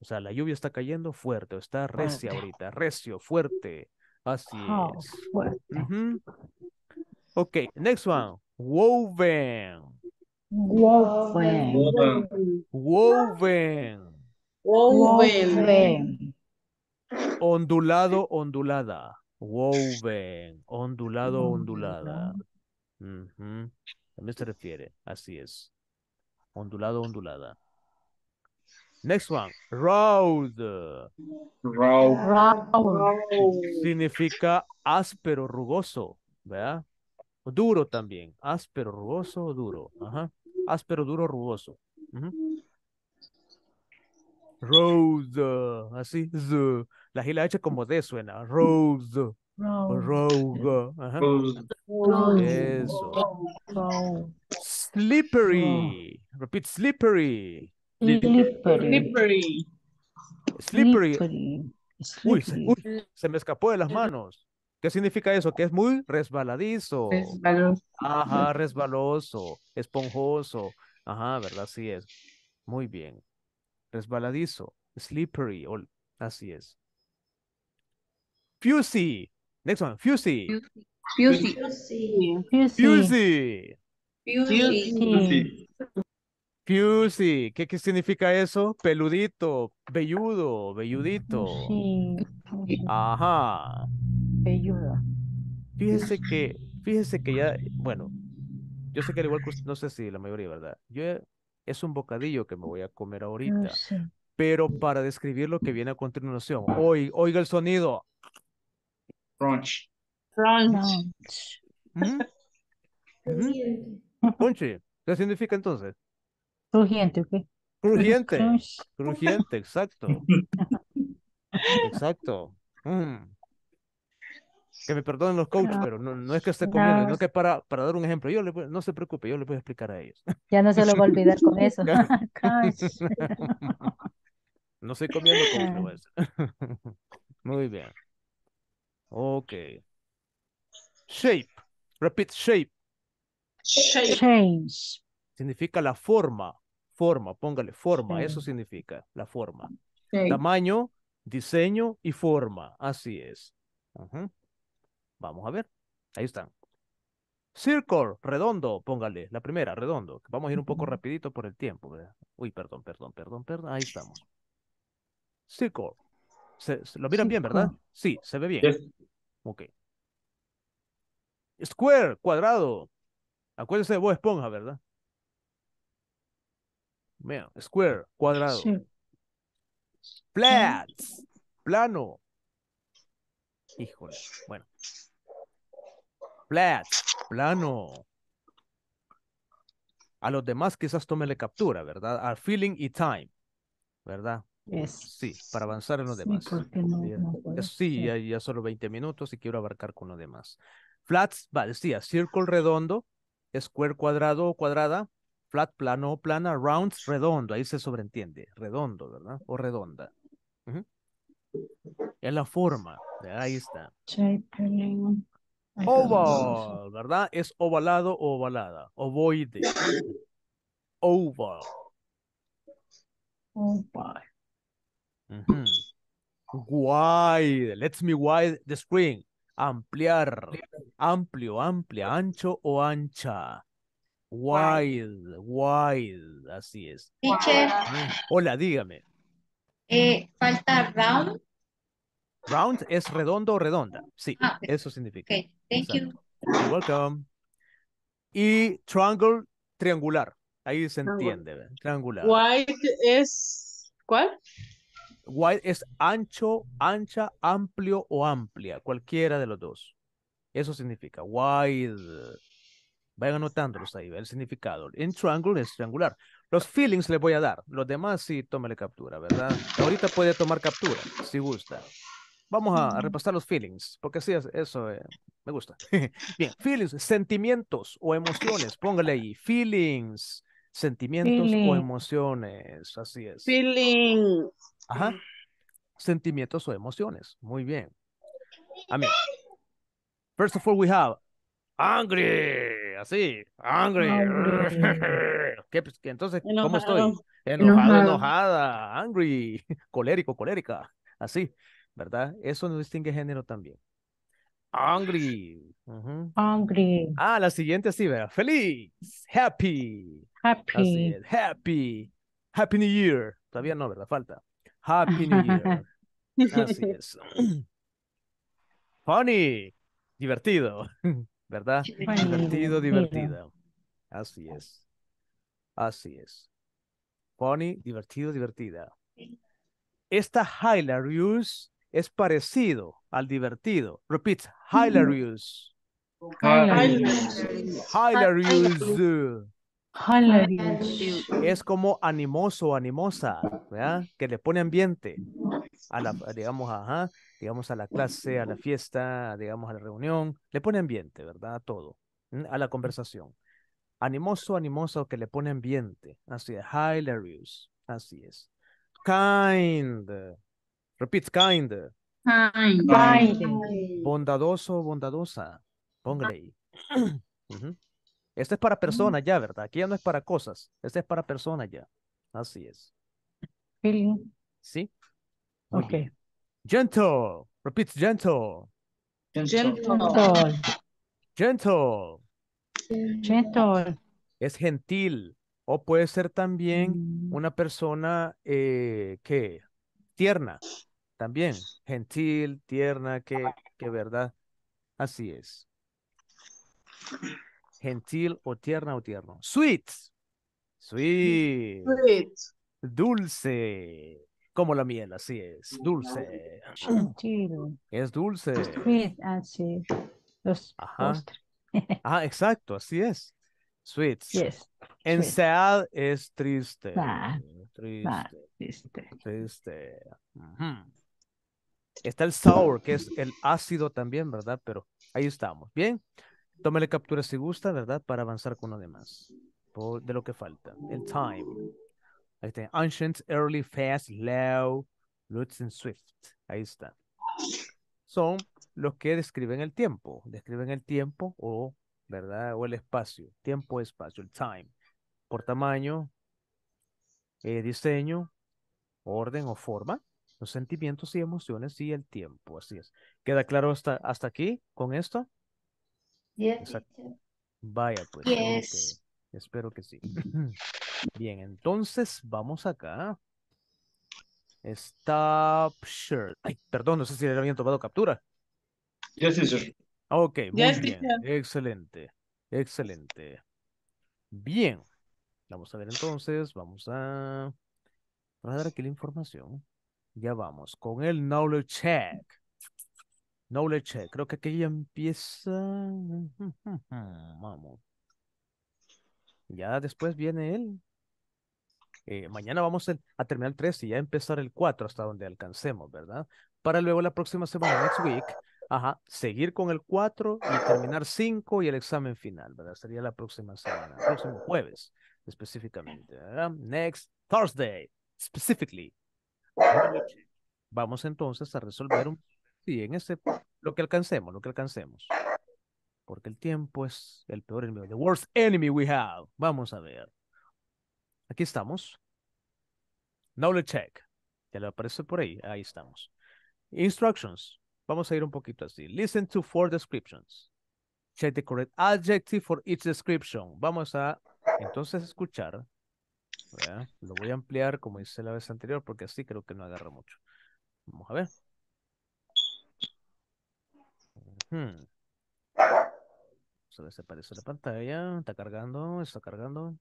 O sea, la lluvia está cayendo fuerte, o está recia ahorita, recio, fuerte. Así es. Ok, next one. Woven. Woven. Woven. Woven. Ondulado, ondulada. Woven. Ondulado, ondulada. También A mí se refiere, así es. Ondulado, ondulada. Next one. Road. Road. Significa áspero, rugoso. ¿Verdad? Duro también. Áspero, rugoso, duro. Ajá. Áspero, duro, rugoso. Rose. Así. La gila hecha como D suena. Rose. Rogue. Ajá. Eso. Slippery. Repeat, slippery. Slippery. Slippery. Uy, se, me escapó de las manos. ¿Qué significa eso? Que es muy resbaladizo. Ajá, resbaloso, esponjoso. Ajá, ¿verdad? Así es. Muy bien. Resbaladizo, slippery, así es. Fusy. Next one, Fusi. Fusy. Fusy. Fusy. Fusy. Fusi, ¿qué, ¿qué significa eso? Peludito, velludo, velludito. Sí. Ajá. Velludo. Fíjese que, fíjese que ya, bueno, yo sé que al igual que no sé si la mayoría, ¿verdad? Yo es un bocadillo que me voy a comer ah, ahorita. Pero para describir lo que viene a continuación, oiga, oiga el sonido. Crunch. Crunch. ¿Qué significa entonces? Crujiente, ¿ok? Crujiente, crujiente, exacto. exacto. Mm. Que me perdonen los coaches, ah, pero no, no, es que esté comiendo, no. que para, para dar un ejemplo, yo no se preocupe, yo le voy a explicar a ellos. Ya no se lo voy a olvidar con eso. no estoy comiendo como ah. pues. Muy bien. Ok. Shape. Repeat shape. Shape. Change significa la forma, forma, póngale forma, eso significa la forma. Tamaño, diseño y forma, así es. Vamos a ver, ahí están. Circle, redondo, póngale, la primera, redondo. Vamos a ir un poco rapidito por el tiempo. Uy, perdón, perdón, perdón, perdón, ahí estamos. Circle. Se, lo miran bien, ¿verdad? Sí, se ve bien. Ok. Square, cuadrado. Acuérdense de vos, esponja, ¿verdad? square, cuadrado. plano. Híjole, bueno. Flat, plano. A los demás quizás la captura, ¿verdad? A feeling y time, ¿verdad? Sí, para avanzar en los demás. sí, ya, ya, solo 20 minutos y quiero abarcar con los demás. Flats, va, decía, círculo redondo, square cuadrado o cuadrada, flat plano, o plana, rounds, redondo, ahí se sobreentiende, redondo, ¿verdad? O redonda. Es la forma, ahí está. Oval, ¿verdad? Es ovalado o ovalada, ovoide. Oval. Oval. Wide, let's me wide the screen. Ampliar, amplio, amplia, ancho o ancha. Wild, wide, así es. Mm. Hola, dígame. Eh, falta round. Round es redondo o redonda. Sí, ah, eso significa. Thank you. welcome. Y triangle, triangular. Ahí se ah, entiende, triangular. Wide es, ¿cuál? Wide es ancho, ancha, amplio o amplia, cualquiera de los dos. Eso significa wide. Vayan anotándolos ahí, el significado. In triangle es triangular. Los feelings le voy a dar. Los demás sí, tómele captura, ¿verdad? Ahorita puede tomar captura, si gusta. Vamos a, mm. repasar los feelings, porque sí, eso eh, me gusta. Bien, feelings, sentimientos o emociones. Póngale ahí, feelings, sentimientos o emociones. Así es. Feelings. Ajá. Sentimientos o emociones. Muy bien. Amén. First of all, we have angry, así, angry. Pues, ¿Qué, entonces, ¿cómo estoy? Enojado, enojada, angry, colérico, colérica, así, ¿verdad? Eso no distingue género también. Angry. Angry. Ah, la siguiente sí, ¿verdad? Feliz, happy. Happy. happy. Happy New Year. Todavía no, ¿verdad? Falta. Happy New Year. Así es. Funny. Divertido. ¿verdad? Divertido, divertido, Así es. Así es. Pony, divertido, divertida. Esta hilarious es parecido al divertido. Repeat, hilarious. Hilarious. Hilarious. Es como animoso, animosa, ¿verdad? Que le pone ambiente a la, digamos, ajá, digamos, a la clase, a la fiesta, digamos, a la reunión. Le pone ambiente, ¿verdad? A todo, a la conversación. Animoso, animoso, que le pone ambiente. Así es, hilarious. Así es. Kind. Repeat, kind. Kind. Bondadoso, bondadosa. Póngale ahí. Esto es para mm. personas ya, ¿verdad? Aquí ya no es para cosas. Este es para personas ya. Así es. ¿Sí? Ok. Gentle. Repeat, gentle. Gentle. Gentle. Gentle. Es gentil. O puede ser también mm. una persona eh, que tierna. También. Gentil, tierna, que, que verdad. Así es gentil o tierna o tierno. Sweet. Sweet. Sweet. Dulce. Como la miel, así es. Dulce. Gentil. Es dulce. Sweet, así. Ah, ah, exacto, así es. Sweet. Yes. es triste. Triste. Triste. Triste. Está el sour, que es el ácido también, ¿verdad? Pero ahí estamos. Bien. Tómale captura si gusta, ¿verdad? Para avanzar con lo demás. Por, de lo que falta. El time. Ahí está. Ancient, early, fast, low, roots and swift. Ahí está. Son los que describen el tiempo. Describen el tiempo o, ¿verdad? O el espacio. Tiempo, espacio, el time. Por tamaño, eh, diseño, orden o forma, los sentimientos y emociones y el tiempo. Así es. ¿Queda claro hasta, hasta aquí con esto? Vaya, pues. Espero que sí. Bien, entonces vamos acá. Stop shirt. Ay, perdón, no sé si le habían tomado captura. Yes, sir. Ok, muy bien. Excelente, excelente. Bien. Vamos a ver entonces, vamos a... Vamos a dar aquí la información. Ya vamos con el knowledge check. Knowledge check. Eh, creo que aquí ya empieza. Vamos. Ya después viene él. Eh, mañana vamos a terminar el 3 y ya empezar el 4 hasta donde alcancemos, ¿verdad? Para luego la próxima semana, next week, ajá, seguir con el 4 y terminar 5 y el examen final, ¿verdad? Sería la próxima semana, el próximo jueves específicamente, Next Thursday, specifically. Vamos entonces a resolver un Sí, en ese, lo que alcancemos, lo que alcancemos. Porque el tiempo es el peor enemigo. The worst enemy we have. Vamos a ver. Aquí estamos. Knowledge check. Ya le aparece por ahí. Ahí estamos. Instructions. Vamos a ir un poquito así. Listen to four descriptions. Check the correct adjective for each description. Vamos a entonces escuchar. Lo voy a ampliar como hice la vez anterior porque así creo que no agarra mucho. Vamos a ver. Hmm. Se aparece la pantalla, está cargando, está cargando.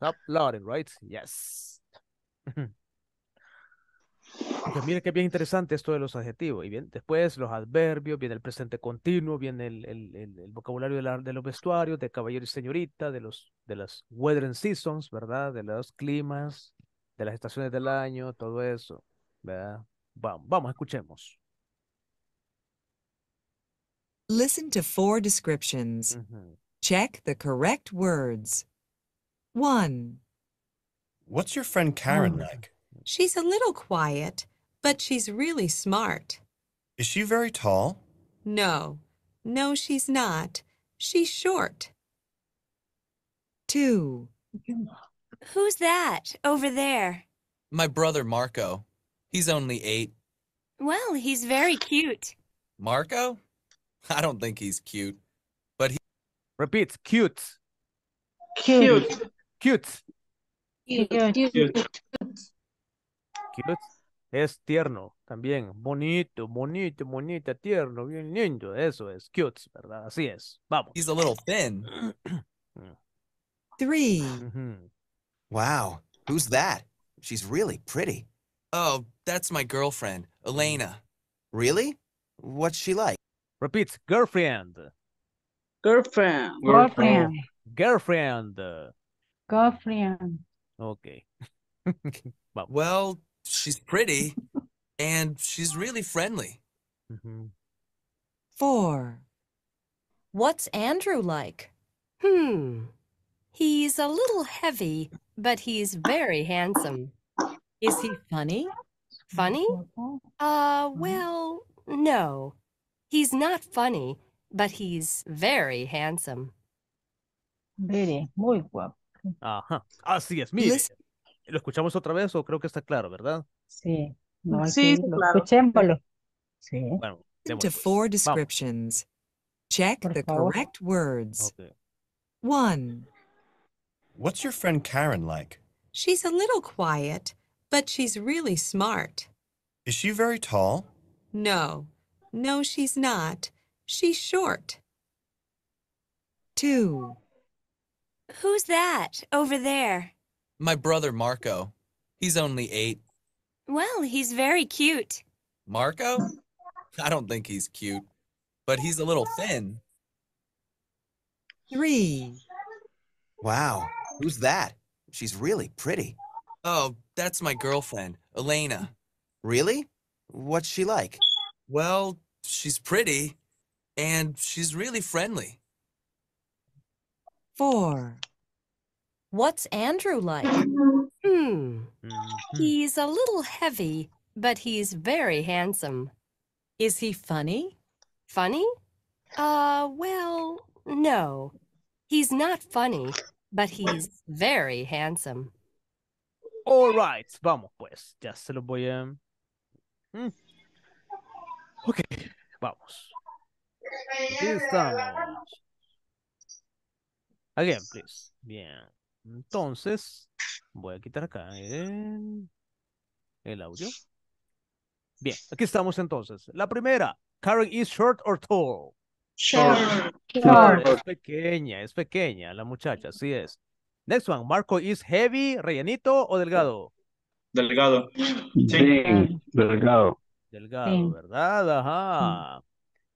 Uploading, right? Yes. mira que bien interesante esto de los adjetivos. Y bien, después los adverbios, viene el presente continuo, viene el, vocabulario de, de, los vestuarios, de caballero y señorita, de los de las weather and seasons, ¿verdad? De los climas, de las estaciones del año, todo eso. ¿verdad? vamos, escuchemos. Listen to four descriptions. Mm -hmm. Check the correct words. 1. What's your friend Karen like? She's a little quiet, but she's really smart. Is she very tall? No. No, she's not. She's short. 2. Who's that over there? My brother Marco. He's only eight. Well, he's very cute. Marco? I don't think he's cute, but he repeats cute. Cute. Cute. Cute. Cute. cute. cute. Es tierno también. Bonito, bonito, bonita, tierno, bien lindo. Eso es cute, ¿verdad? Así es. Vamos. He's a little thin. Three. Wow. Who's that? She's really pretty. Oh, that's my girlfriend, Elena. Really? What's she like? Repeat, girlfriend. Girlfriend. Girlfriend. Girlfriend. Girlfriend. Okay. well, she's pretty and she's really friendly. Mm -hmm. Four. What's Andrew like? Hmm. He's a little heavy, but he's very handsome. Is he funny? Funny? Uh, well, no. He's not funny, but he's very handsome. Very, muy guapo. Ajá, así es, mire. Listen. ¿Lo escuchamos otra vez o creo que está claro, verdad? Sí, no, sí, lo claro. escuchémoslo. Sí. Bueno, to four descriptions. Vamos. Check Por the favor. correct words. Okay. One. What's your friend Karen like? She's a little quiet, but she's really smart. Is she very tall? No, no, she's not. She's short. Two. Who's that over there? My brother Marco. He's only eight. Well, he's very cute. Marco? I don't think he's cute, but he's a little thin. Three. Wow, who's that? She's really pretty. Oh, that's my girlfriend, Elena. Really? What's she like? Well, she's pretty, and she's really friendly. Four. What's Andrew like? Hmm. Mm-hmm. He's a little heavy, but he's very handsome. Is he funny? Funny? Uh, well, no. He's not funny, but he's very handsome. All right, vamos pues. Ya se lo voy a... Mm. Ok, vamos. Aquí estamos. Again, please. Bien. Entonces, voy a quitar acá el, audio. Bien, aquí estamos entonces. La primera, Karen is short or tall? Short. Es pequeña, es pequeña la muchacha, así es. Next one, Marco is heavy, rellenito o delgado? Delgado. Delgado. Delgado, ¿verdad? Ajá.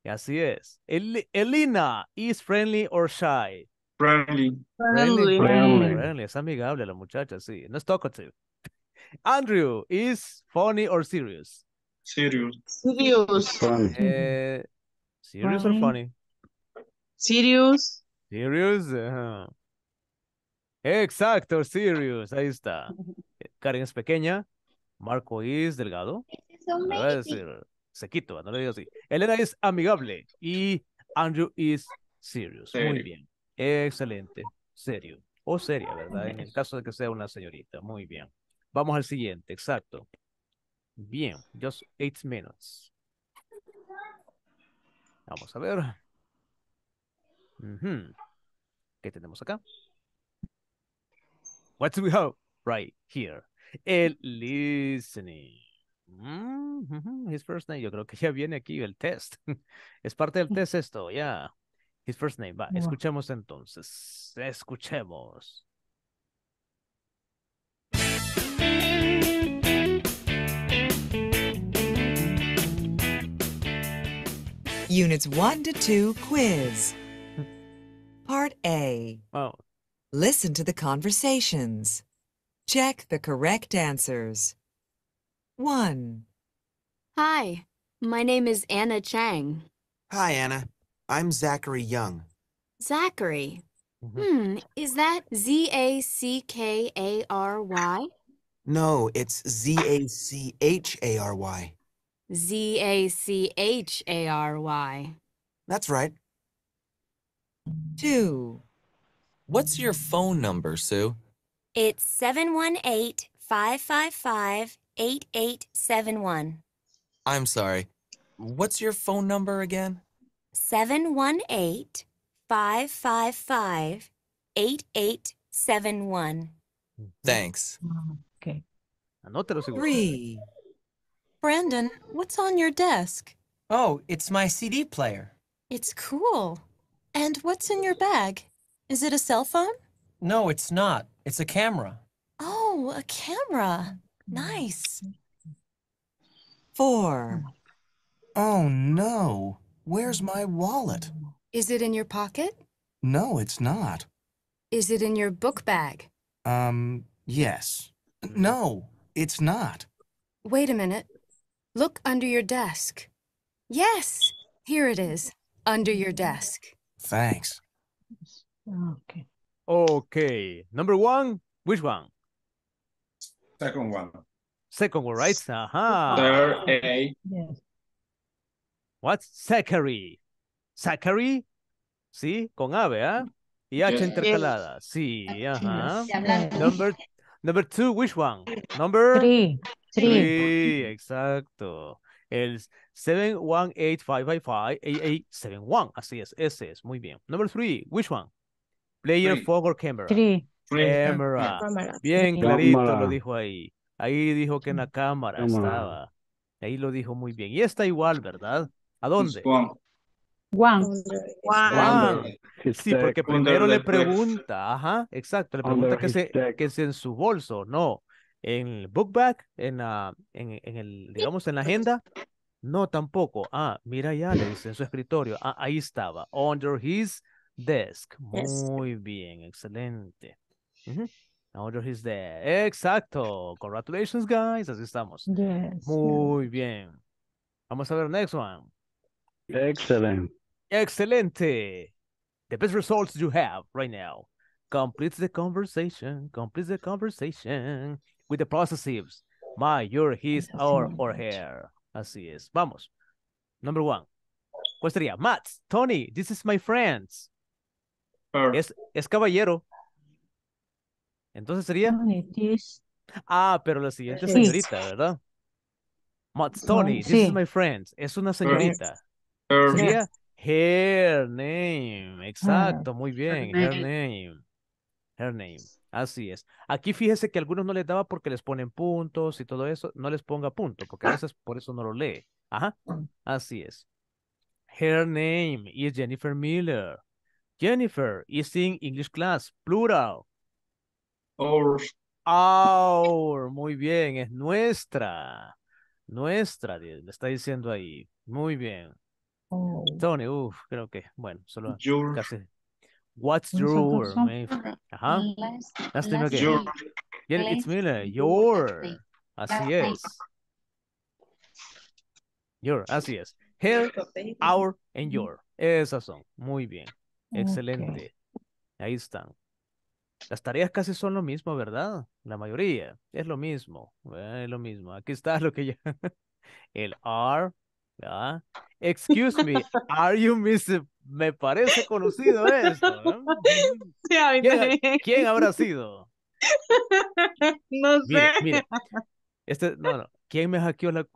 Y Así es. Elina, ¿is friendly or shy? Friendly. Friendly. friendly. Es amigable la muchacha, sí. No es talkative. Andrew, ¿is funny or serious? Serious. Serious. Eh, serious or funny? Serious. Serious. Exacto, serious. Ahí está. Karen es pequeña. Marco es delgado. Se decir eh, sequito, no le digo así. Elena es amigable y Andrew is serious. Serio. Muy bien. Excelente. Serio. O seria, ¿verdad? En el caso de que sea una señorita. Muy bien. Vamos al siguiente, exacto. Bien, just eight minutes. Vamos a ver. ¿Qué tenemos acá? What do we have right here? El listening. Mm, his first name, yo creo que ya viene aquí el test. es parte del test esto, ya. Yeah. His first name, va. No. Escuchemos entonces. Escuchemos. Units 1 to 2 quiz. Part A. Oh. Listen to the conversations. Check the correct answers. 1. Hi, my name is Anna Chang. Hi, Anna. I'm Zachary Young. Zachary. Mm -hmm. Hmm, is that Z A C K A R Y? No, it's Z A C H A R Y. Z A C H A R Y. That's right. 2. What's your phone number, Sue? It's 718 555 8871. I'm sorry. What's your phone number again? 718 555 8871. Thanks. Okay. Anótalo seguro. Three. Brandon, what's on your desk? Oh, it's my CD player. It's cool. And what's in your bag? Is it a cell phone? No, it's not. It's a camera. Oh, a camera. Nice. Four. Hmm. Oh no, where's my wallet? Is it in your pocket? No, it's not. Is it in your book bag? Um, yes. No, it's not. Wait a minute. Look under your desk. Yes, here it is, under your desk. Thanks. Okay. Okay. Number one, which one? Second one. Second one, right? Ajá. Third A. Yes. What? Zachary. Zachary. Sí, con A, ¿verdad? Y H intercalada. Sí, ajá. Number, number two, which one? Number three. Three. exacto. El one. Así es, ese es. Muy bien. Number three, which one? Player, three. or camera? Three. Cámara. Bien clarito lo dijo ahí. Ahí dijo que en la cámara, estaba. Ahí lo dijo muy bien. Y está igual, ¿verdad? ¿A dónde? Juan. Sí, porque primero le pregunta, ajá, exacto, le pregunta que es en su bolso, no, en el book bag, en, la, en, el, digamos, en la agenda, no, tampoco. Ah, mira ya, le dice en su escritorio, ah, ahí estaba, under his desk. Muy bien, excelente. Uh -huh. Now is there. Exacto. Congratulations, guys. Así estamos. Yes, Muy yes. bien. Vamos a ver next one. Excellent. Excelente. The best results you have right now. Complete the conversation. Complete the conversation with the possessives. My, your, his, our, or her. Así es. Vamos. Number one. ¿Cuál sería? Matt, Tony, this is my friends. Yes. Es, es caballero. Entonces sería... Ah, pero la siguiente es señorita, ¿verdad? Tony, this is my friend. Es una señorita. Sería her name. Exacto, muy bien. Her name. Her name. Así es. Aquí fíjese que algunos no les daba porque les ponen puntos y todo eso. No les ponga punto, porque a veces por eso no lo lee. Ajá. Así es. Her name is Jennifer Miller. Jennifer is in English class, plural. Our. Muy bien, es nuestra. Nuestra, le está diciendo ahí. Muy bien. Oh. Tony, uff, creo que, bueno, solo casi. What's your, Ajá. Last, it's Miller. Your. Así es. Your, así es. Her, our, and your. Esas son. Muy bien. Excelente. Ahí están. Las tareas casi son lo mismo, ¿verdad? La mayoría es lo mismo, es eh, lo mismo. Aquí está lo que ya... El R. Excuse me, are you miss... Me parece conocido esto. ¿eh? ¿Quién, habrá sido? No sé. Mire, Este, no, no. ¿Quién me hackeó la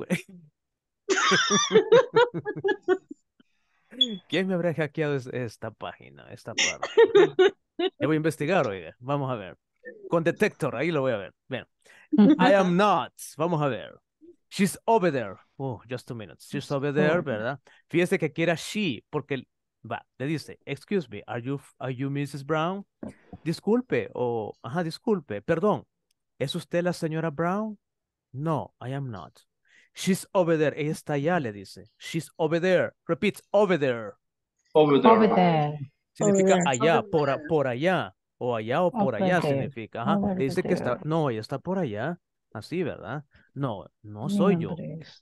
¿Quién me habrá hackeado esta página, esta parte? Le voy a investigar, oiga. Vamos a ver. Con detector, ahí lo voy a ver. Bien. I am not. Vamos a ver. She's over there. Oh, just two minutes. She's over there, ¿verdad? Fíjese que quiera she, porque va, le dice, excuse me, are you, are you Mrs. Brown? Disculpe, o, ajá, disculpe, perdón. ¿Es usted la señora Brown? No, I am not. She's over there. Ella está allá, le dice. She's over there. Repeat, over there. Over there. Over there significa allá, por, por allá, o allá o por allá significa. Dice que está, no, ella está por allá, así, ¿verdad? No, no soy yo.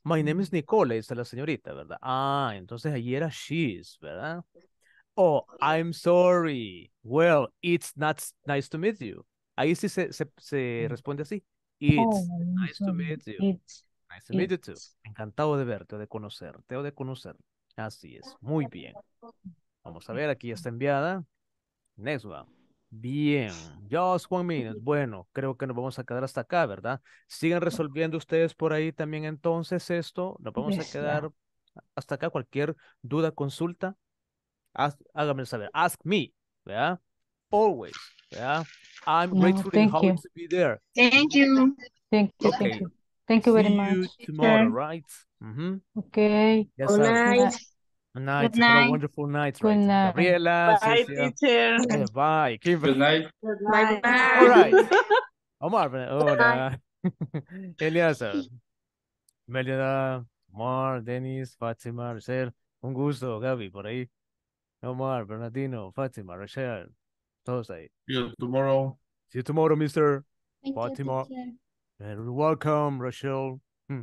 My name is Nicole, dice la señorita, ¿verdad? Ah, entonces allí era she's, ¿verdad? Oh, I'm sorry. Well, it's not nice to meet you. Ahí sí se, se, mm. responde así. Oh, it's nice to meet you. nice to meet you too. Encantado de verte o de conocerte o de conocer. Así es. Muy bien. Vamos a ver, aquí ya está enviada. Next one. Bien, just one minute. Bueno, creo que nos vamos a quedar hasta acá, ¿verdad? Sigan resolviendo ustedes por ahí también entonces esto. Nos vamos a quedar hasta acá. Cualquier duda, consulta, hágame saber. Ask me, ¿verdad? Always, ¿verdad? I'm grateful to be there. Thank you. Thank you, thank you. very See much. tomorrow, right? Mm-hmm. Okay. Good night. Night. Good night. Have a wonderful night. Good right? night. Gabriela, bye, Cecilia. teacher. Yeah, bye. Kimberly. Good night. Good night. Bye. All right. Omar. Hola. Elias, Melida, Mar, Denis, Fátima, Rachel. Un gusto, Gaby, por ahí. Omar, Bernardino, Fátima, Rachel. Todos ahí. See you tomorrow. See you tomorrow, mister. Thank Fátima. You, and welcome, Rachel. Hmm.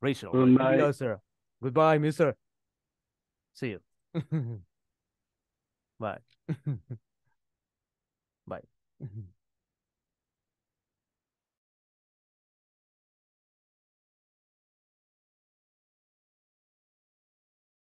Rachel. Good night. Eliasa. Goodbye, mister. See you. Bye. Bye.